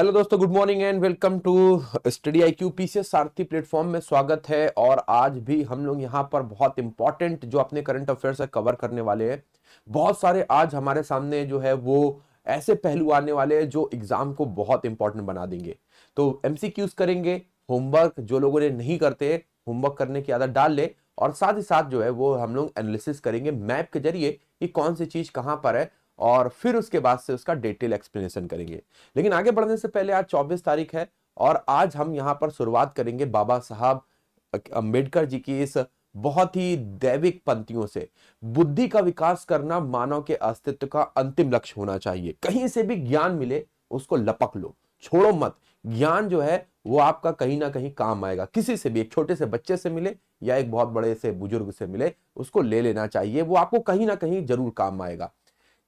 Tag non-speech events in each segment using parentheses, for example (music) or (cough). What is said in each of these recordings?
Hello दोस्तों good morning and welcome to study I Q P Sarathi platform में स्वागत है और आज भी हम लोग यहाँ पर बहुत इंपॉर्टेंट जो अपने करंट अफेयर्स है कवर करने वाले हैं बहुत सारे आज हमारे सामने जो है वो ऐसे पहलू आने वाले हैं जो एग्जाम को बहुत इंपॉर्टेंट बना देंगे तो एम करेंगे होमवर्क जो लोगों ने नहीं करते होमवर्क करने की आदत डाल ले और साथ ही साथ जो है वो हम लोग एनालिसिस करेंगे मैप के जरिए कि कौन सी चीज कहाँ पर है और फिर उसके बाद से उसका डिटेल एक्सप्लेनेशन करेंगे लेकिन आगे बढ़ने से पहले आज 24 तारीख है और आज हम यहाँ पर शुरुआत करेंगे बाबा साहब अम्बेडकर जी की इस बहुत ही दैविक पंक्तियों से बुद्धि का विकास करना मानव के अस्तित्व का अंतिम लक्ष्य होना चाहिए कहीं से भी ज्ञान मिले उसको लपक लो छोड़ो मत ज्ञान जो है वो आपका कहीं ना कहीं काम आएगा किसी से भी एक छोटे से बच्चे से मिले या एक बहुत बड़े से बुजुर्ग से मिले उसको ले लेना चाहिए वो आपको कहीं ना कहीं जरूर काम आएगा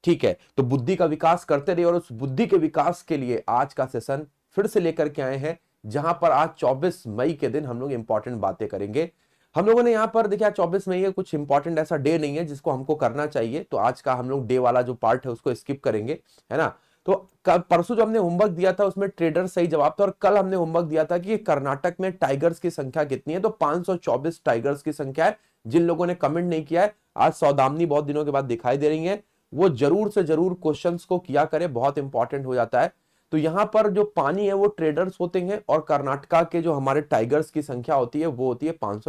ठीक है तो बुद्धि का विकास करते रहिए और उस बुद्धि के विकास के लिए आज का सेशन फिर से लेकर के आए हैं जहां पर आज 24 मई के दिन हम लोग इंपॉर्टेंट बातें करेंगे हम लोगों ने यहां पर देखिए चौबीस मई है कुछ इंपॉर्टेंट ऐसा डे नहीं है जिसको हमको करना चाहिए तो आज का हम लोग डे वाला जो पार्ट है उसको स्किप करेंगे है ना तो परसों जो हमने होमवर्क दिया था उसमें ट्रेडर सही जवाब था और कल हमने होमवर्क दिया था कि कर्नाटक में टाइगर्स की संख्या कितनी है तो 524 टाइगर्स की संख्या है जिन लोगों ने कमेंट नहीं किया है आज सौदामनी बहुत दिनों के बाद दिखाई दे रही है वो जरूर से जरूर क्वेश्चंस को किया करे बहुत इंपॉर्टेंट हो जाता है तो यहाँ पर जो पानी है वो ट्रेडर्स होते हैं और कर्नाटका के जो हमारे टाइगर्स की संख्या होती है वो होती है पांच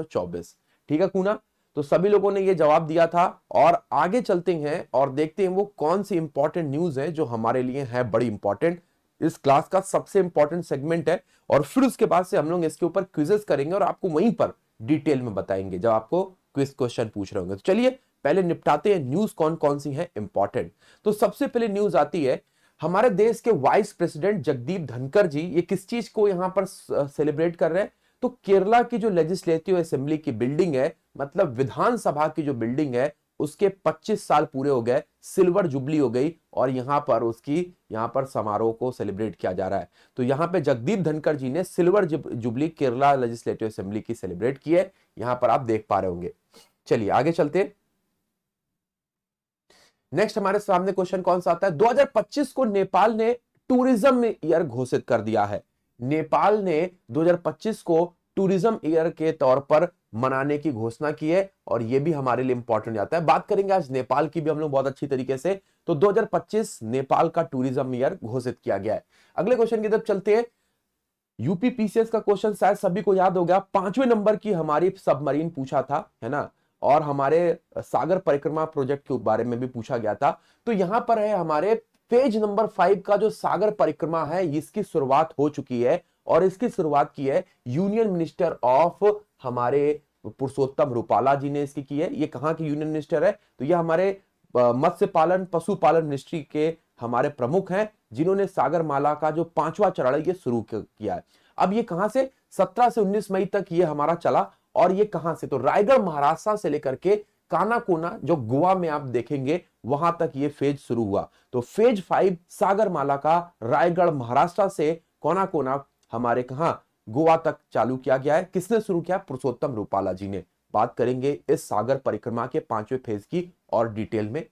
ठीक है कूना तो सभी लोगों ने ये जवाब दिया था और आगे चलते हैं और देखते हैं वो कौन सी इंपॉर्टेंट न्यूज है जो हमारे लिए है बड़ी इंपॉर्टेंट इस क्लास का सबसे इंपॉर्टेंट सेगमेंट है और फिर उसके बाद से हम लोग इसके ऊपर क्विजेस करेंगे और आपको वहीं पर डिटेल में बताएंगे जब आपको क्विज क्वेश्चन पूछ रहे होंगे तो चलिए पहले निपटाते हैं न्यूज कौन कौन सी है इंपॉर्टेंट तो सबसे पहले न्यूज आती है हमारे देश के वाइस प्रेसिडेंट जगदीप धनकर जी ये किस चीज को यहाँ पर सेलिब्रेट कर रहे हैं तो केरला की जो लेजिस्लेटिव असेंबली की बिल्डिंग है मतलब विधानसभा की जो बिल्डिंग है उसके 25 साल पूरे हो गए सिल्वर जुबली हो गई और यहां पर उसकी यहाँ पर समारोह को सेलिब्रेट किया जा रहा है तो यहां पे जगदीप धनकर जी ने silver jubilee Kerala legislative assembly की सेलिब्रेट की है यहां पर आप देख पा रहे होंगे चलिए आगे चलते हैं नेक्स्ट हमारे सामने क्वेश्चन कौन सा आता है 2025 को नेपाल ने टूरिज्म ईयर घोषित कर दिया है नेपाल ने 2025 को टूरिज्म ईयर के तौर पर मनाने की घोषणा की है और यह भी हमारे लिए इंपॉर्टेंट जाता है बात करेंगे आज नेपाल की भी हम लोग बहुत अच्छी तरीके से तो 2025 नेपाल का टूरिज्म ईयर घोषित किया गया है अगले क्वेश्चन की तरफ चलते हैं यूपीपीसीएस का क्वेश्चन शायद सभी को याद हो गया पांचवें नंबर की हमारी सबमरीन पूछा था है ना और हमारे सागर परिक्रमा प्रोजेक्ट के बारे में भी पूछा गया था तो यहाँ पर है हमारे पेज नंबर फाइव का जो सागर परिक्रमा है इसकी शुरुआत हो चुकी है और इसकी शुरुआत की है यूनियन मिनिस्टर ऑफ हमारे पुरुषोत्तम रूपाला जी ने इसकी की है ये कहाँ की यूनियन मिनिस्टर है तो ये हमारे मत्स्य पालन पशुपालन मिनिस्ट्री के हमारे प्रमुख हैं जिन्होंने सागर माला का जो पांचवा चरण ये शुरू किया है अब ये कहां से 17 से 19 मई तक ये हमारा चला और ये कहां से तो रायगढ़ महाराष्ट्र से लेकर के काना कोना जो गोवा में आप देखेंगे वहां तक ये फेज शुरू हुआ तो फेज फाइव सागरमाला का रायगढ़ महाराष्ट्र से कोना कोना हमारे कहा गोवा तक चालू किया गया है किसने शुरू किया पुरुषोत्तम रूपाला जी ने बात करेंगे इस सागर परिक्रमा के पांचवें फेज की और डिटेल में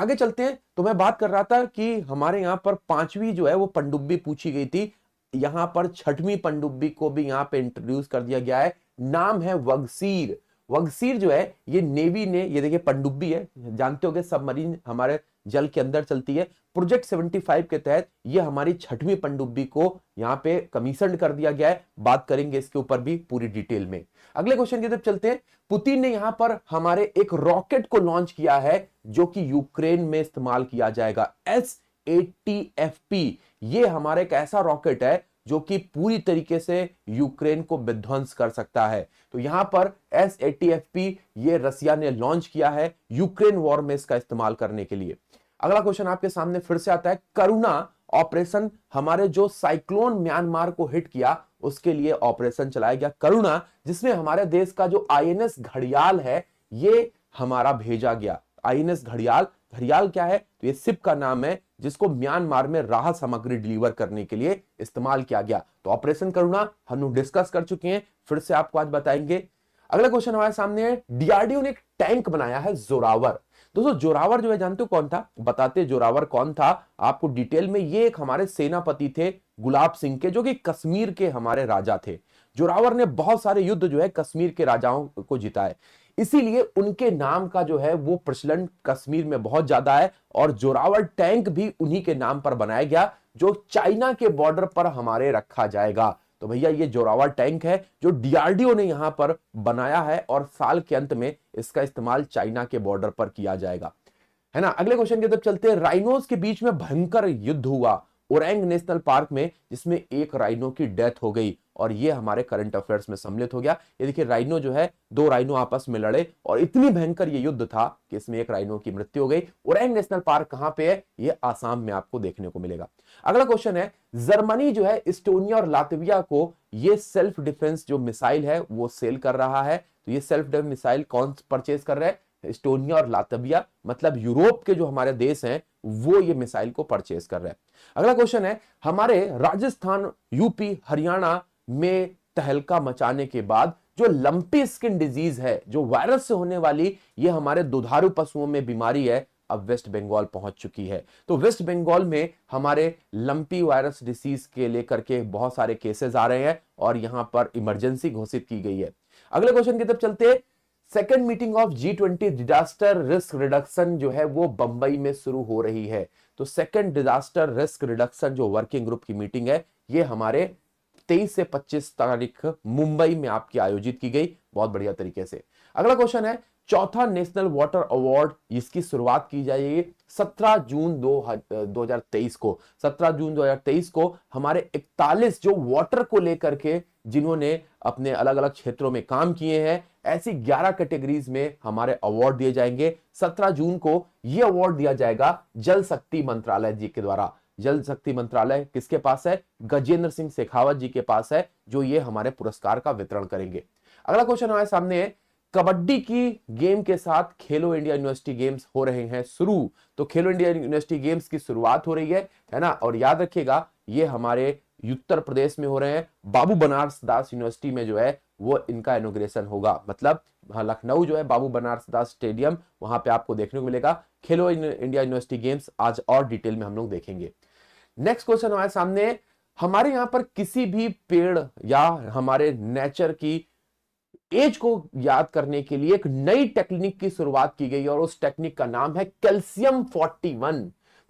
आगे चलते हैं तो मैं बात कर रहा था कि हमारे यहाँ पर पांचवी जो है वो पंडुब्बी पूछी गई थी यहाँ पर छठवीं पंडुब्बी को भी यहाँ पे इंट्रोड्यूस कर दिया गया है नाम है वगसीर वगसीर जो है ये नेवी ने ये देखिए पंडुब्बी है जानते हो होंगे सबमरीन हमारे जल के अंदर चलती है प्रोजेक्ट 75 के तहत ये हमारी छठवीं पंडुब्बी को यहाँ पे कमीशन कर दिया गया है बात करेंगे इसके ऊपर भी पूरी डिटेल में अगले क्वेश्चन की तरफ चलते हैं पुतिन ने यहाँ पर हमारे एक रॉकेट को लॉन्च किया है जो कि यूक्रेन में इस्तेमाल किया जाएगा S A T F P ये हमारे एक ऐसा रॉकेट है जो कि पूरी तरीके से यूक्रेन को विध्वंस कर सकता है तो यहां पर एस ए ये रसिया ने लॉन्च किया है यूक्रेन वॉर में इसका इस्तेमाल करने के लिए अगला क्वेश्चन आपके सामने फिर से आता है करुणा ऑपरेशन हमारे जो साइक्लोन म्यांमार को हिट किया उसके लिए ऑपरेशन चलाया गया करुणा जिसमें हमारे देश का जो आईएनएस घड़ियाल है ये हमारा भेजा गया आईएनएस घड़ियाल घड़ियाल क्या है तो ये सिप का नाम है जिसको म्यांमार में राहत सामग्री डिलीवर करने के लिए इस्तेमाल किया गया तो ऑपरेशन करुणा हम डिस्कस कर चुके हैं फिर से आपको आज बताएंगे अगला क्वेश्चन हमारे सामने है डीआरडीओ ने एक टैंक बनाया है जोरावर दोस्तों जोरावर जो है जानते हो कौन था बताते जोरावर कौन था आपको डिटेल में ये एक हमारे सेनापति थे गुलाब सिंह के जो कि कश्मीर के हमारे राजा थे जोरावर ने बहुत सारे युद्ध जो है कश्मीर के राजाओं को जिताए इसीलिए उनके नाम का जो है वो प्रचलन कश्मीर में बहुत ज्यादा है और जोरावर टैंक भी उन्हीं के नाम पर बनाया गया जो चाइना के बॉर्डर पर हमारे रखा जाएगा तो भैया ये जोरावर टैंक है जो डीआरडीओ ने यहां पर बनाया है और साल के अंत में इसका इस्तेमाल चाइना के बॉर्डर पर किया जाएगा है ना अगले क्वेश्चन की तरफ चलते हैं राइनोस के बीच में भयंकर युद्ध हुआ ओरेंग नेशनल पार्क में जिसमें एक राइनो की डेथ हो गई और ये हमारे करंट अफेयर्स में सम्मिलित हो गया ये देखिए राइनो जो है दो राइनो आपस में लड़े और इतनी भयंकर ये युद्ध था कि इसमें एक राइनो की मृत्यु हो गई ओरैंग नेशनल पार्क कहां पे है ये आसाम में आपको देखने को मिलेगा अगला क्वेश्चन है जर्मनी जो है इस्टोनिया और लातविया को ये सेल्फ डिफेंस जो मिसाइल है वो सेल कर रहा है तो ये सेल्फ डिफेंस मिसाइल कौन परचेज कर रहे हैं इस्टोनिया और लातविया मतलब यूरोप के जो हमारे देश हैं वो ये मिसाइल को परचेज कर रहे हैं अगला क्वेश्चन है हमारे राजस्थान यूपी हरियाणा में तहलका मचाने के बाद जो लंपी स्किन डिजीज है जो वायरस से होने वाली यह हमारे दुधारू पशुओं में बीमारी है अब वेस्ट बंगाल पहुंच चुकी है तो वेस्ट बंगाल में हमारे लंपी वायरस डिसीज के लेकर के बहुत सारे केसेस आ रहे हैं और यहां पर इमरजेंसी घोषित की गई है अगले क्वेश्चन की तरफ चलते हैं second meeting of G twenty disaster risk reduction जो है वो बंबई में शुरू हो रही है तो सेकेंड डिजास्टर रिस्क रिडक्शन जो वर्किंग ग्रुप की मीटिंग है ये हमारे तेईस से पच्चीस तारीख मुंबई में आपकी आयोजित की गई बहुत बढ़िया तरीके से अगला क्वेश्चन है चौथा नेशनल वाटर अवार्ड इसकी शुरुआत की जाएगी 17 जून दो 2023 को 17 जून 2023 को हमारे 41 जो वाटर को लेकर के जिन्होंने अपने अलग अलग क्षेत्रों में काम किए हैं ऐसी 11 कैटेगरीज में हमारे अवार्ड दिए जाएंगे 17 जून को यह अवार्ड दिया जाएगा जल शक्ति मंत्रालय जी के द्वारा जल शक्ति मंत्रालय किसके पास है गजेंद्र सिंह शेखावत जी के पास है जो ये हमारे पुरस्कार का वितरण करेंगे अगला क्वेश्चन हमारे सामने है कबड्डी की गेम के साथ खेलो इंडिया यूनिवर्सिटी गेम्स हो रहे हैं शुरू तो खेलो इंडिया यूनिवर्सिटी गेम्स की शुरुआत हो रही है है ना और याद रखिएगा ये हमारे उत्तर प्रदेश में हो रहे हैं बाबू बनारस दास यूनिवर्सिटी में जो है वो इनका इनोग्रेशन होगा मतलब लखनऊ जो है बाबू बनारस दास स्टेडियम वहां पे आपको देखने को मिलेगा खेलो इंडिया यूनिवर्सिटी गेम्स आज और डिटेल में हम लोग देखेंगे नेक्स्ट क्वेश्चन हमारे सामने हमारे यहां पर किसी भी पेड़ या हमारे नेचर की एज को याद करने के लिए एक नई टेक्निक की शुरुआत की गई और उस टेक्निक का नाम है कैल्सियम 41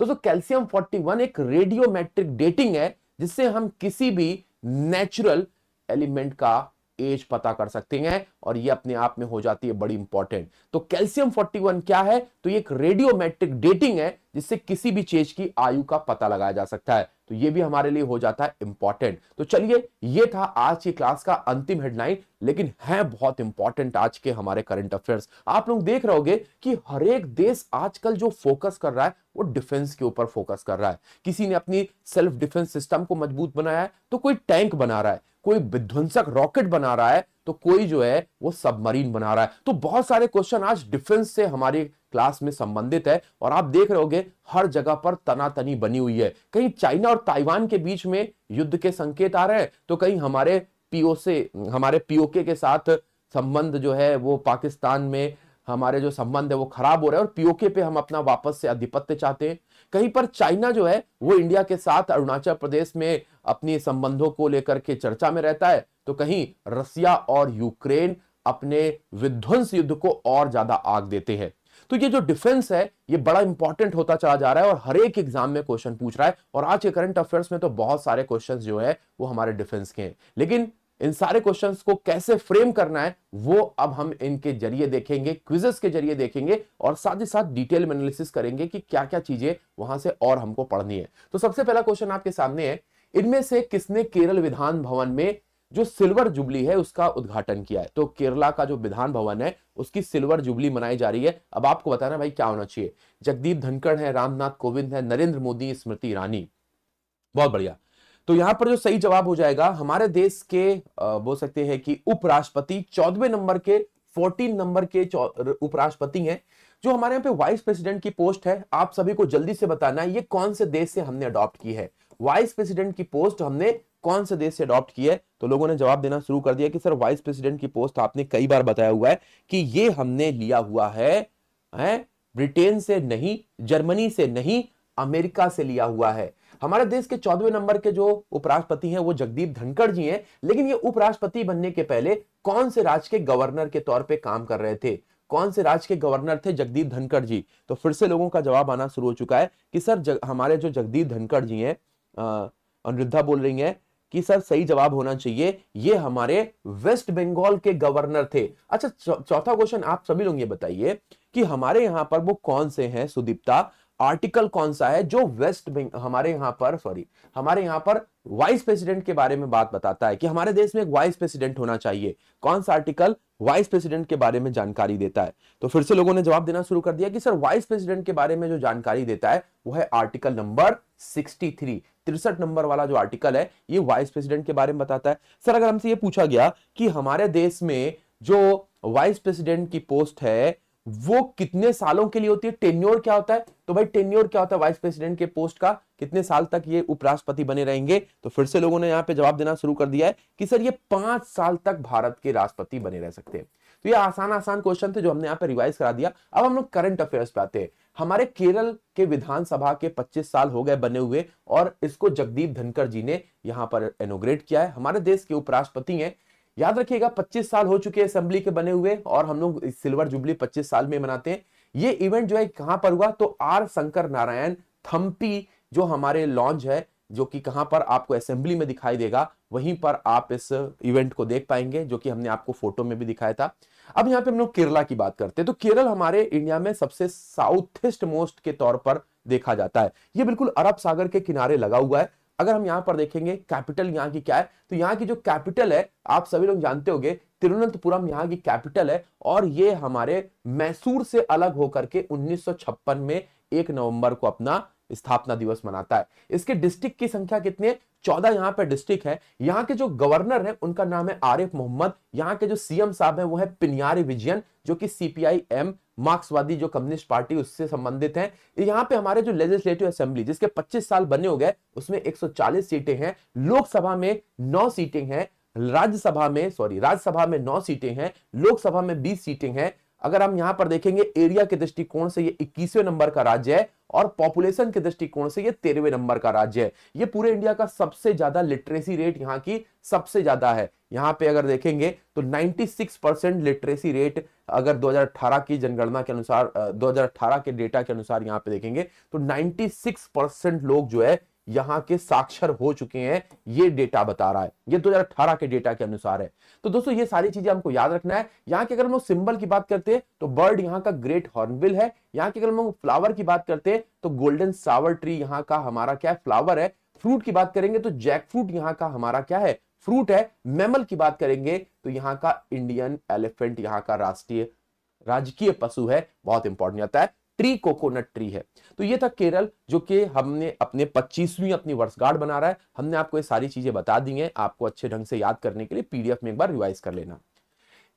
दोस्तों कैल्सियम 41 एक रेडियोमेट्रिक डेटिंग है जिससे हम किसी भी नेचुरल एलिमेंट का एज पता कर सकते हैं और ये अपने आप में हो जाती है बड़ी इंपॉर्टेंट तो कैल्सियम 41 क्या है तो ये एक रेडियोमेट्रिक डेटिंग है जिससे किसी भी चीज की आयु का पता लगाया जा सकता है तो ये भी हमारे लिए हो जाता है इंपॉर्टेंट तो चलिए ये था आज की क्लास का अंतिम हेडलाइन लेकिन है बहुत इंपॉर्टेंट आज के हमारे करंट अफेयर्स आप लोग देख रहे रहोगे कि हर एक देश आजकल जो फोकस कर रहा है वो डिफेंस के ऊपर फोकस कर रहा है किसी ने अपनी सेल्फ डिफेंस सिस्टम को मजबूत बनाया है तो कोई टैंक बना रहा है कोई विध्वंसक रॉकेट बना रहा है तो कोई जो है वो सबमरीन बना रहा है तो बहुत सारे क्वेश्चन आज डिफेंस से हमारे क्लास में संबंधित है और आप देख रहे हो हर जगह पर तनातनी बनी हुई है कहीं चाइना और ताइवान के बीच में युद्ध के संकेत आ रहे हैं तो कहीं हमारे पीओ से हमारे पीओके के साथ संबंध जो है वो पाकिस्तान में हमारे जो संबंध है वो खराब हो रहा है और पीओके पे हम अपना वापस से आधिपत्य चाहते हैं कहीं पर चाइना जो है वो इंडिया के साथ अरुणाचल प्रदेश में अपने संबंधों को लेकर के चर्चा में रहता है तो कहीं रसिया और यूक्रेन अपने विध्वंस युद्ध को और ज्यादा आग देते हैं तो ये जो डिफेंस है ये बड़ा इंपॉर्टेंट होता चला जा रहा है और हर एक एग्जाम में क्वेश्चन पूछ रहा है और आज के करंट अफेयर्स में तो बहुत सारे क्वेश्चन जो है वो हमारे डिफेंस के हैं लेकिन इन सारे क्वेश्चंस को कैसे फ्रेम करना है वो अब हम इनके जरिए देखेंगे क्विजेस के जरिए देखेंगे और साथ ही साथ डिटेल में एनालिसिस करेंगे कि क्या क्या चीजें वहां से और हमको पढ़नी है तो सबसे पहला क्वेश्चन आपके सामने है इनमें से किसने केरल विधान भवन में जो सिल्वर जुबली है उसका उद्घाटन किया है तो केरला का जो विधान भवन है उसकी सिल्वर जुबली मनाई जा रही है अब आपको बताना भाई क्या होना चाहिए जगदीप धनखड़ है रामनाथ कोविंद है नरेंद्र मोदी स्मृति ईरानी बहुत बढ़िया तो यहां पर जो सही जवाब हो जाएगा हमारे देश के बोल सकते हैं कि उपराष्ट्रपति चौदवे नंबर के फोर्टीन नंबर के उपराष्ट्रपति हैं जो हमारे यहाँ पे वाइस प्रेसिडेंट की पोस्ट है आप सभी को जल्दी से बताना है ये कौन से देश से हमने अडॉप्ट की है वाइस प्रेसिडेंट की पोस्ट हमने कौन से देश से अडॉप्ट किया है तो लोगों ने जवाब देना शुरू कर दिया कि सर वाइस प्रेसिडेंट की पोस्ट आपने कई बार बताया हुआ है कि ये हमने लिया हुआ है, है ब्रिटेन से नहीं जर्मनी से नहीं अमेरिका से लिया हुआ है हमारे देश के चौदवे नंबर के जो उपराष्ट्रपति हैं वो जगदीप धनखड़ जी हैं लेकिन ये उपराष्ट्रपति बनने के पहले कौन से राज्य के गवर्नर के तौर पे काम कर रहे थे कौन से राज्य के गवर्नर थे जगदीप धनखड़ जी तो फिर से लोगों का जवाब आना शुरू हो चुका है कि सर हमारे जो जगदीप धनखड़ जी हैं अनिरुद्धा बोल रही हैं कि सर सही जवाब होना चाहिए ये हमारे वेस्ट बंगाल के गवर्नर थे अच्छा चौथा क्वेश्चन आप सभी लोग ये बताइए कि हमारे यहाँ पर वो कौन से हैं सुदीप्ता आर्टिकल कौन सा है जो वेस्ट हमारे यहाँ पर सॉरी हमारे यहाँ पर वाइस प्रेसिडेंट के बारे में बात बताता है कि हमारे देश में एक वाइस प्रेसिडेंट होना चाहिए कौन सा आर्टिकल वाइस प्रेसिडेंट के बारे में जानकारी देता है तो फिर से लोगों ने जवाब देना शुरू कर दिया कि सर वाइस प्रेसिडेंट के बारे में जो जानकारी देता है वो है आर्टिकल नंबर 63 तिरसठ नंबर वाला जो आर्टिकल है ये वाइस प्रेसिडेंट के बारे में बताता है सर अगर हमसे ये पूछा गया कि हमारे देश में जो वाइस प्रेसिडेंट की पोस्ट है वो कितने सालों के लिए होती है टेन्योर क्या होता है तो भाई टेन्योर क्या होता है वाइस प्रेसिडेंट के पोस्ट का कितने साल तक ये उपराष्ट्रपति बने रहेंगे तो फिर से लोगों ने यहां पे जवाब देना शुरू कर दिया है कि सर ये पांच साल तक भारत के राष्ट्रपति बने रह सकते हैं तो ये आसान आसान क्वेश्चन थे जो हमने यहाँ पे रिवाइज करा दिया अब हम लोग करंट अफेयर्स पे आते हैं हमारे केरल के विधानसभा के 25 साल हो गए बने हुए और इसको जगदीप धनकर जी ने यहाँ पर एनोग्रेट किया है हमारे देश के उपराष्ट्रपति हैं याद रखिएगा 25 साल हो चुके हैं असेंबली के बने हुए और हम लोग सिल्वर जुबली 25 साल में मनाते हैं ये इवेंट जो है कहां पर हुआ तो आर शंकर नारायण थम्पी जो हमारे लॉन्च है जो कि कहां पर आपको असेंबली में दिखाई देगा वहीं पर आप इस इवेंट को देख पाएंगे जो कि हमने आपको फोटो में भी दिखाया था अब यहाँ पे हम लोग केरला की बात करते हैं तो केरल हमारे इंडिया में सबसे साउथ ईस्ट मोस्ट के तौर पर देखा जाता है ये बिल्कुल अरब सागर के किनारे लगा हुआ है अगर हम यहाँ पर देखेंगे कैपिटल यहाँ की क्या है तो यहाँ की जो कैपिटल है आप सभी लोग जानते होंगे तिरुवनंतपुरम यहाँ की कैपिटल है और ये हमारे मैसूर से अलग होकर के 1956 में एक नवंबर को अपना स्थापना दिवस मनाता है इसके डिस्ट्रिक्ट की संख्या कितनी है चौदह यहाँ पे डिस्ट्रिक्ट है यहाँ के जो गवर्नर है उनका नाम है आरिफ मोहम्मद यहाँ के जो सीएम साहब है वो है पिनियारी विजयन जो कि सीपीआई एम मार्क्सवादी जो कम्युनिस्ट पार्टी उससे संबंधित है यहाँ पे हमारे जो लेजिस्लेटिव असेंबली जिसके 25 साल बने हो गए उसमें 140 सीटें हैं लोकसभा में नौ सीटें हैं राज्यसभा में सॉरी राज्यसभा में नौ सीटें हैं लोकसभा में 20 सीटें हैं अगर हम यहां पर देखेंगे एरिया के दृष्टिकोण से ये इक्कीसवें नंबर का राज्य है और पॉपुलेशन के दृष्टिकोण से ये तेरहवें नंबर का राज्य है ये पूरे इंडिया का सबसे ज्यादा लिटरेसी रेट यहाँ की सबसे ज्यादा है यहाँ पे अगर देखेंगे तो 96 परसेंट लिटरेसी रेट अगर 2018 की जनगणना के अनुसार 2018 के डेटा के अनुसार यहाँ पे देखेंगे तो 96 परसेंट लोग जो है यहाँ के साक्षर हो चुके हैं ये डेटा बता रहा है ये 2018 के डेटा के अनुसार है तो दोस्तों ये सारी चीजें हमको याद रखना है यहाँ के अगर हम लोग सिंबल की बात करते हैं तो बर्ड यहाँ का ग्रेट हॉर्नबिल है यहाँ के अगर हम लोग फ्लावर की बात करते हैं तो गोल्डन सावर ट्री यहाँ का हमारा क्या है फ्लावर है फ्रूट की बात करेंगे तो जैक फ्रूट यहाँ का हमारा क्या है फ्रूट है मेमल की बात करेंगे तो यहाँ का इंडियन एलिफेंट यहाँ का राष्ट्रीय राजकीय पशु है बहुत इंपॉर्टेंट आता है ट्री कोकोनट ट्री है तो ये था केरल जो कि हमने अपने पच्चीसवीं अपनी वर्षगांठ बना रहा है हमने आपको ये सारी चीजें बता दी हैं आपको अच्छे ढंग से याद करने के लिए पीडीएफ में एक बार रिवाइज कर लेना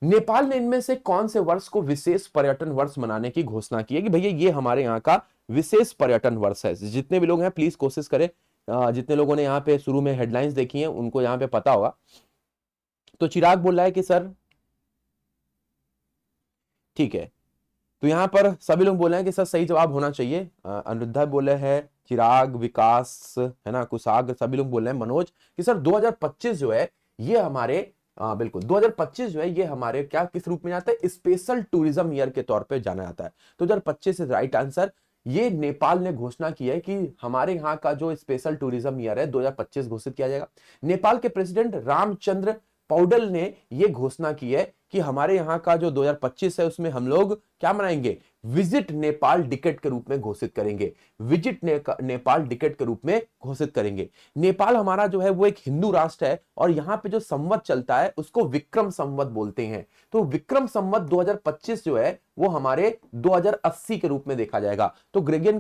नेपाल ने इनमें से कौन से वर्ष को विशेष पर्यटन वर्ष मनाने की घोषणा की है कि भैया ये हमारे यहाँ का विशेष पर्यटन वर्ष है जितने भी लोग हैं प्लीज कोशिश करें जितने लोगों ने यहाँ पे शुरू में हेडलाइंस देखी हैं उनको यहाँ पे पता होगा तो चिराग बोल रहा है कि सर ठीक है तो यहाँ पर सभी लोग बोले हैं कि सर सही जवाब होना चाहिए अनुरुद्धा बोले हैं चिराग विकास है ना कुशाग सभी लोग बोले हैं मनोज कि सर 2025 जो है ये हमारे आ, बिल्कुल 2025 जो है ये हमारे क्या किस रूप में जाता है स्पेशल टूरिज्म ईयर के तौर पे जाना जाता है तो 2025 इज राइट आंसर ये नेपाल ने घोषणा की है कि हमारे यहाँ का जो स्पेशल टूरिज्म ईयर है दो घोषित किया जाएगा नेपाल के प्रेसिडेंट रामचंद्र पौडल ने यह घोषणा की है कि हमारे यहाँ का जो 2025 है उसमें हम लोग क्या मनाएंगे विजिट नेपाल डिकेट के रूप में घोषित करेंगे विजिट ने, नेपाल डिकेट के रूप में घोषित करेंगे नेपाल हमारा जो है वो एक हिंदू राष्ट्र है और यहाँ पे जो संवत चलता है उसको विक्रम संवत बोलते हैं तो विक्रम संवत 2025 जो है वो हमारे 2080 के रूप में देखा जाएगा तो ग्रेगियन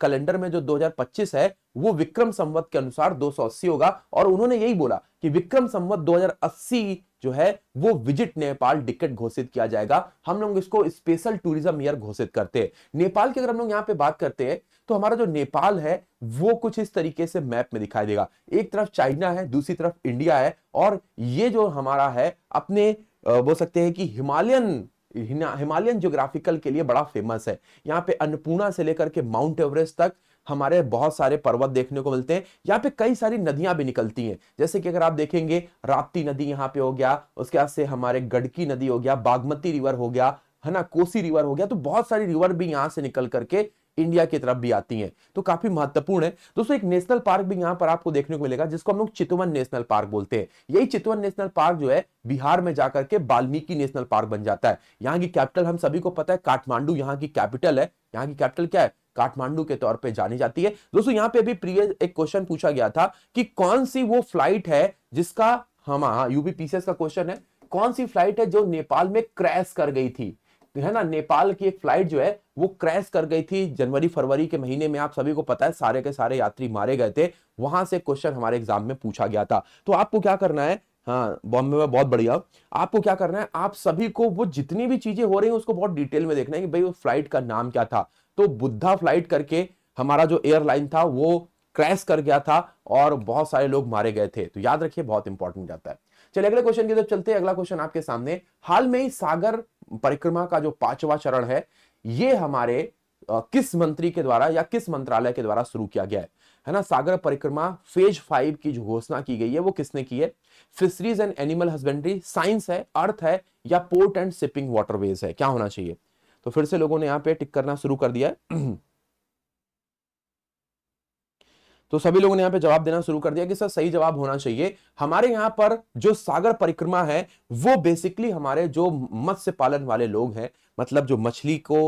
कैलेंडर में जो 2025 है वो विक्रम संवत के अनुसार 280 होगा और उन्होंने यही बोला कि विक्रम संवत 2080 जो है वो विजिट नेपाल टिकट घोषित किया जाएगा हम लोग इसको स्पेशल टूरिज्म ईयर घोषित करते हैं नेपाल की अगर हम लोग यहाँ पे बात करते हैं तो हमारा जो नेपाल है वो कुछ इस तरीके से मैप में दिखाई देगा एक तरफ चाइना है दूसरी तरफ इंडिया है और ये जो हमारा है अपने बोल सकते हैं कि हिमालयन हिमालयन ज्योग्राफिकल के लिए बड़ा फेमस है यहाँ पे अन्नपूर्णा से लेकर के माउंट एवरेस्ट तक हमारे बहुत सारे पर्वत देखने को मिलते हैं यहाँ पे कई सारी नदियां भी निकलती हैं जैसे कि अगर आप देखेंगे राप्ती नदी यहाँ पे हो गया उसके बाद से हमारे गडकी नदी हो गया बागमती रिवर हो गया है ना कोसी रिवर हो गया तो बहुत सारी रिवर भी यहाँ से निकल करके इंडिया की तरफ भी आती हैं तो काफी महत्वपूर्ण है दोस्तों एक नेशनल पार्क भी यहाँ पर आपको देखने को मिलेगा जिसको हम लोग चितवन नेशनल पार्क बोलते हैं यही चितवन नेशनल पार्क जो है बिहार में जाकर के बाल्मीकि नेशनल पार्क बन जाता है यहाँ की कैपिटल हम सभी को पता है काठमांडू यहाँ की कैपिटल है यहाँ की कैपिटल क्या है काठमांडू के तौर पे जानी जाती है दोस्तों यहाँ पे अभी प्रिय एक क्वेश्चन पूछा गया था कि कौन सी वो फ्लाइट है जिसका हम हाँ, यूपीपीसीएस हाँ, का क्वेश्चन है कौन सी फ्लाइट है जो नेपाल में क्रैश कर गई थी तो है ना नेपाल की एक फ्लाइट जो है वो क्रैश कर गई थी जनवरी फरवरी के महीने में आप सभी को पता है सारे के सारे यात्री मारे गए थे वहां से क्वेश्चन हमारे एग्जाम में पूछा गया था तो आपको क्या करना है हाँ बॉम्बे में बहुत बढ़िया आपको क्या करना है आप सभी को वो जितनी भी चीजें हो रही है उसको बहुत डिटेल में देखना है कि भाई वो फ्लाइट का नाम क्या था तो बुद्धा फ्लाइट करके हमारा जो एयरलाइन था वो क्रैश कर गया था और बहुत सारे लोग मारे गए थे तो याद रखिए बहुत इंपॉर्टेंट जाता है चलिए अगले क्वेश्चन की तरफ चलते हैं अगला क्वेश्चन आपके सामने हाल में ही सागर परिक्रमा का जो पांचवा चरण है ये हमारे किस मंत्री के द्वारा या किस मंत्रालय के द्वारा शुरू किया गया है है ना सागर परिक्रमा फेज फाइव की जो घोषणा की गई है वो किसने की है fisheries and animal husbandry science है अर्थ है या पोर्ट एंड शिपिंग वाटरवेज है क्या होना चाहिए तो फिर से लोगों ने यहाँ पे टिक करना शुरू कर दिया तो सभी लोगों ने यहाँ पे जवाब देना शुरू कर दिया कि सर सही जवाब होना चाहिए हमारे यहाँ पर जो सागर परिक्रमा है वो बेसिकली हमारे जो मत्स्य पालन वाले लोग हैं मतलब जो मछली को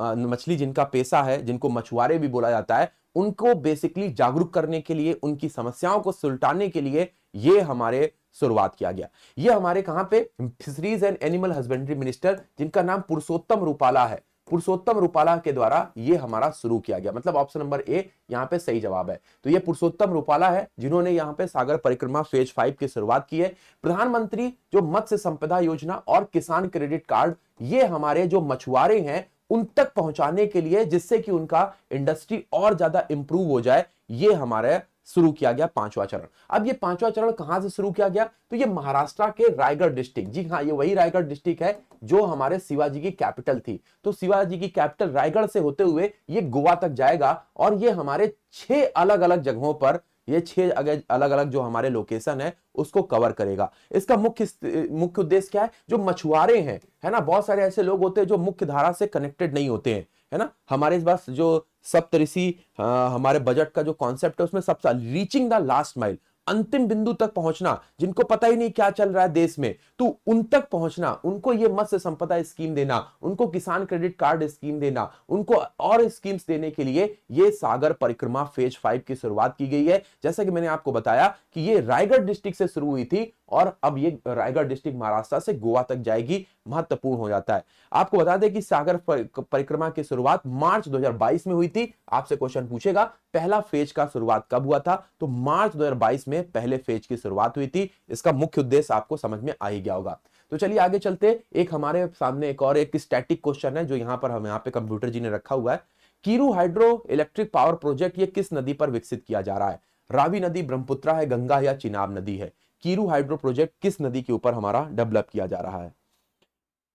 मछली जिनका पेशा है जिनको मछुआरे भी बोला जाता है उनको बेसिकली जागरूक करने के लिए उनकी समस्याओं को सुलटाने के लिए ये हमारे शुरुआत किया गया ये हमारे कहां पे fisheries and animal husbandry minister जिनका नाम पुरुषोत्तम रूपाला है पुरुषोत्तम रूपाला के द्वारा ये हमारा शुरू किया गया मतलब ऑप्शन नंबर ए यहाँ पे सही जवाब है तो ये पुरुषोत्तम रूपाला है जिन्होंने यहाँ पे सागर परिक्रमा फेज फाइव की शुरुआत की है प्रधानमंत्री जो मत्स्य संपदा योजना और किसान क्रेडिट कार्ड ये हमारे जो मछुआरे हैं उन तक पहुंचाने के लिए जिससे कि उनका इंडस्ट्री और ज्यादा इंप्रूव हो जाए ये हमारे शुरू किया गया पांचवा चरण अब ये पांचवा चरण कहां से शुरू किया गया तो ये महाराष्ट्र के रायगढ़ डिस्ट्रिक्ट जी हाँ ये वही रायगढ़ डिस्ट्रिक्ट है जो हमारे शिवाजी की कैपिटल थी तो शिवाजी की कैपिटल रायगढ़ से होते हुए ये गोवा तक जाएगा और ये हमारे छह अलग अलग जगहों पर ये छह अलग अलग जो हमारे लोकेशन है उसको कवर करेगा इसका मुख्य मुख्य उद्देश्य क्या है जो मछुआरे हैं है ना बहुत सारे ऐसे लोग होते हैं जो मुख्य धारा से कनेक्टेड नहीं होते हैं है ना हमारे पास जो सप्तऋषि हमारे बजट का जो कॉन्सेप्ट है उसमें सबसे रीचिंग द लास्ट माइल अंतिम बिंदु तक पहुंचना जिनको पता ही नहीं क्या चल रहा है देश में तो उन तक पहुंचना उनको ये मत्स्य संपदा स्कीम देना उनको किसान क्रेडिट कार्ड स्कीम देना उनको और स्कीम्स देने के लिए ये सागर परिक्रमा फेज फाइव की शुरुआत की गई है जैसा कि मैंने आपको बताया कि ये रायगढ़ डिस्ट्रिक्ट से शुरू हुई थी और अब ये रायगढ़ डिस्ट्रिक्ट महाराष्ट्र से गोवा तक जाएगी महत्वपूर्ण हो जाता है आपको बता दें कि सागर परिक्रमा की शुरुआत मार्च 2022 में हुई थी आपसे क्वेश्चन पूछेगा पहला फेज का शुरुआत कब हुआ था तो मार्च 2022 में पहले फेज की शुरुआत हुई थी इसका मुख्य उद्देश्य आपको समझ में आ ही गया होगा तो चलिए आगे चलते एक हमारे सामने एक और एक स्टैटिक क्वेश्चन है जो यहाँ पर हम यहाँ पे कंप्यूटर जी ने रखा हुआ है Kiru hydro electric power project ये किस नदी पर विकसित किया जा रहा है रावी नदी ब्रह्मपुत्रा है गंगा या चिनाब नदी है कीरू हाइड्रो प्रोजेक्ट किस नदी के ऊपर हमारा डेवलप किया जा रहा है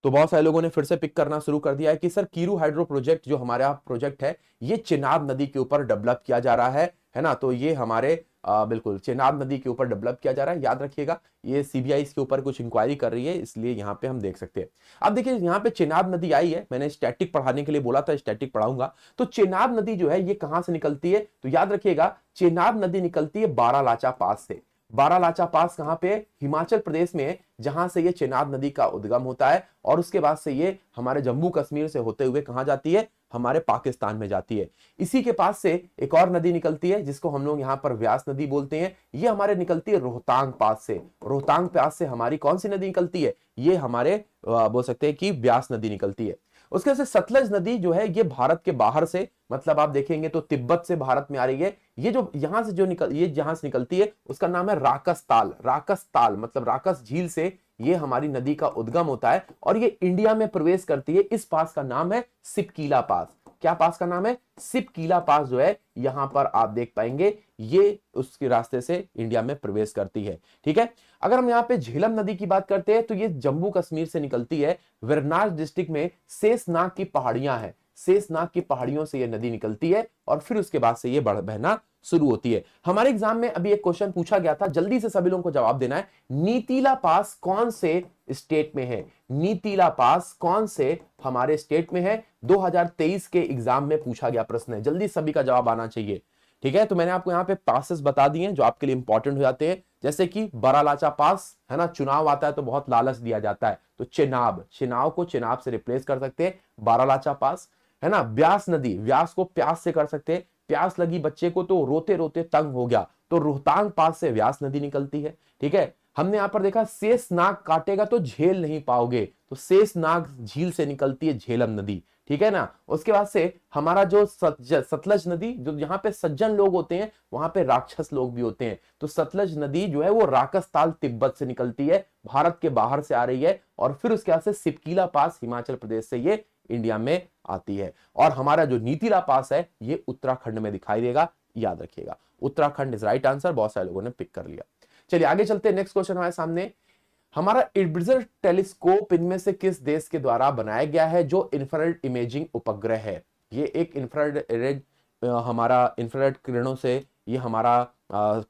तो बहुत सारे लोगों ने फिर से पिक करना शुरू कर दिया है कि सर कीरू हाइड्रो प्रोजेक्ट जो हमारा प्रोजेक्ट है ये चेनाब नदी के ऊपर डेवलप किया जा रहा है है ना तो ये हमारे आ, बिल्कुल चेनाब नदी के ऊपर डेवलप किया जा रहा है याद रखिएगा ये सीबीआई इसके ऊपर कुछ इंक्वायरी कर रही है इसलिए यहाँ पे हम देख सकते हैं अब देखिए यहाँ पे चेनाब नदी आई है मैंने स्टैटिक पढ़ाने के लिए बोला था स्टैटिक पढ़ाऊंगा तो चेनाब नदी जो है ये कहाँ से निकलती है तो याद रखिएगा चेनाब नदी निकलती है बारालाचा पास से बारालाचा पास कहाँ पे हिमाचल प्रदेश में जहां से ये चेनाब नदी का उद्गम होता है और उसके बाद से ये हमारे जम्मू कश्मीर से होते हुए कहाँ जाती है हमारे पाकिस्तान में जाती है इसी के पास से एक और नदी निकलती है जिसको हम लोग यहाँ पर व्यास नदी बोलते हैं ये हमारे निकलती है रोहतांग पास से रोहतांग पास से हमारी कौन सी नदी निकलती है ये हमारे बोल सकते हैं कि व्यास नदी निकलती है उसके से सतलज नदी जो है ये भारत के बाहर से मतलब आप देखेंगे तो तिब्बत से भारत में आ रही है ये जो यहाँ से जो निकल ये जहां से निकलती है उसका नाम है राकस ताल राकस ताल मतलब राकस झील से ये हमारी नदी का उद्गम होता है और ये इंडिया में प्रवेश करती है इस पास का नाम है सिपकीला पास क्या पास का नाम है सिप कीला पास जो है यहां पर आप देख पाएंगे ये उसके रास्ते से इंडिया में प्रवेश करती है ठीक है अगर हम यहाँ पे झीलम नदी की बात करते हैं तो ये जम्मू कश्मीर से निकलती है वेरनाग डिस्ट्रिक्ट में शेषनाग की पहाड़ियां हैं शेषनाग की पहाड़ियों से ये नदी निकलती है और फिर उसके बाद से ये बढ़ बहना शुरू होती है हमारे एग्जाम में अभी एक क्वेश्चन पूछा गया था जल्दी से सभी लोगों को जवाब देना है नीतिला पास कौन से स्टेट में है नीतिला पास कौन से हमारे स्टेट में है 2023 के एग्जाम में पूछा गया प्रश्न है जल्दी सभी का जवाब आना चाहिए ठीक है तो मैंने आपको यहाँ पे पासेस बता दिए जो आपके लिए इंपॉर्टेंट हो जाते हैं जैसे कि बरालाचा पास है ना चुनाव आता है तो बहुत लालच दिया जाता है तो चेनाब चेनाव को चेनाब से रिप्लेस कर सकते हैं बारालाचा पास है ना ब्यास नदी व्यास को प्यास से कर सकते हैं प्यास लगी बच्चे को तो रोते रोते तंग हो गया तो रोहतांग पास से व्यास नदी निकलती है ठीक है हमने यहां पर देखा शेष नाग काटेगा तो झेल नहीं पाओगे तो शेष नाग झील से निकलती है झेलम नदी ठीक है ना उसके बाद से हमारा जो सतज, सतलज नदी जो यहाँ पे सज्जन लोग होते हैं वहां पे राक्षस लोग भी होते हैं तो सतलज नदी जो है वो राकस्ताल तिब्बत से निकलती है भारत के बाहर से आ रही है और फिर उसके बाद से सिपकीला पास हिमाचल प्रदेश से ये इंडिया में आती है और हमारा जो नीतिला पास है ये उत्तराखंड में दिखाई देगा याद रखिएगा उत्तराखंड इज राइट आंसर बहुत सारे लोगों ने पिक कर लिया चलिए आगे चलते हैं नेक्स्ट क्वेश्चन हमारे सामने हमारा इडब्रिजर टेलीस्कोप इनमें से किस देश के द्वारा बनाया गया है जो इंफ्रारेड इमेजिंग उपग्रह है ये एक इंफ्रारेड हमारा इंफ्रारेड किरणों से ये हमारा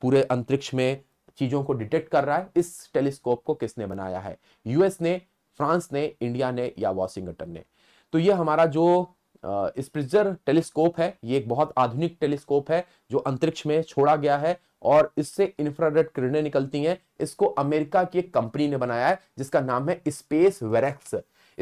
पूरे अंतरिक्ष में चीजों को डिटेक्ट कर रहा है इस टेलीस्कोप को किसने बनाया है यूएस ने फ्रांस ने इंडिया ने या वॉशिंगटन ने तो ये हमारा जो स्प्रिजर टेलीस्कोप है ये एक बहुत आधुनिक टेलीस्कोप है जो अंतरिक्ष में छोड़ा गया है और इससे इंफ्रारेड किरणें निकलती हैं इसको अमेरिका की एक कंपनी ने बनाया है जिसका नाम है स्पेस वेरेक्स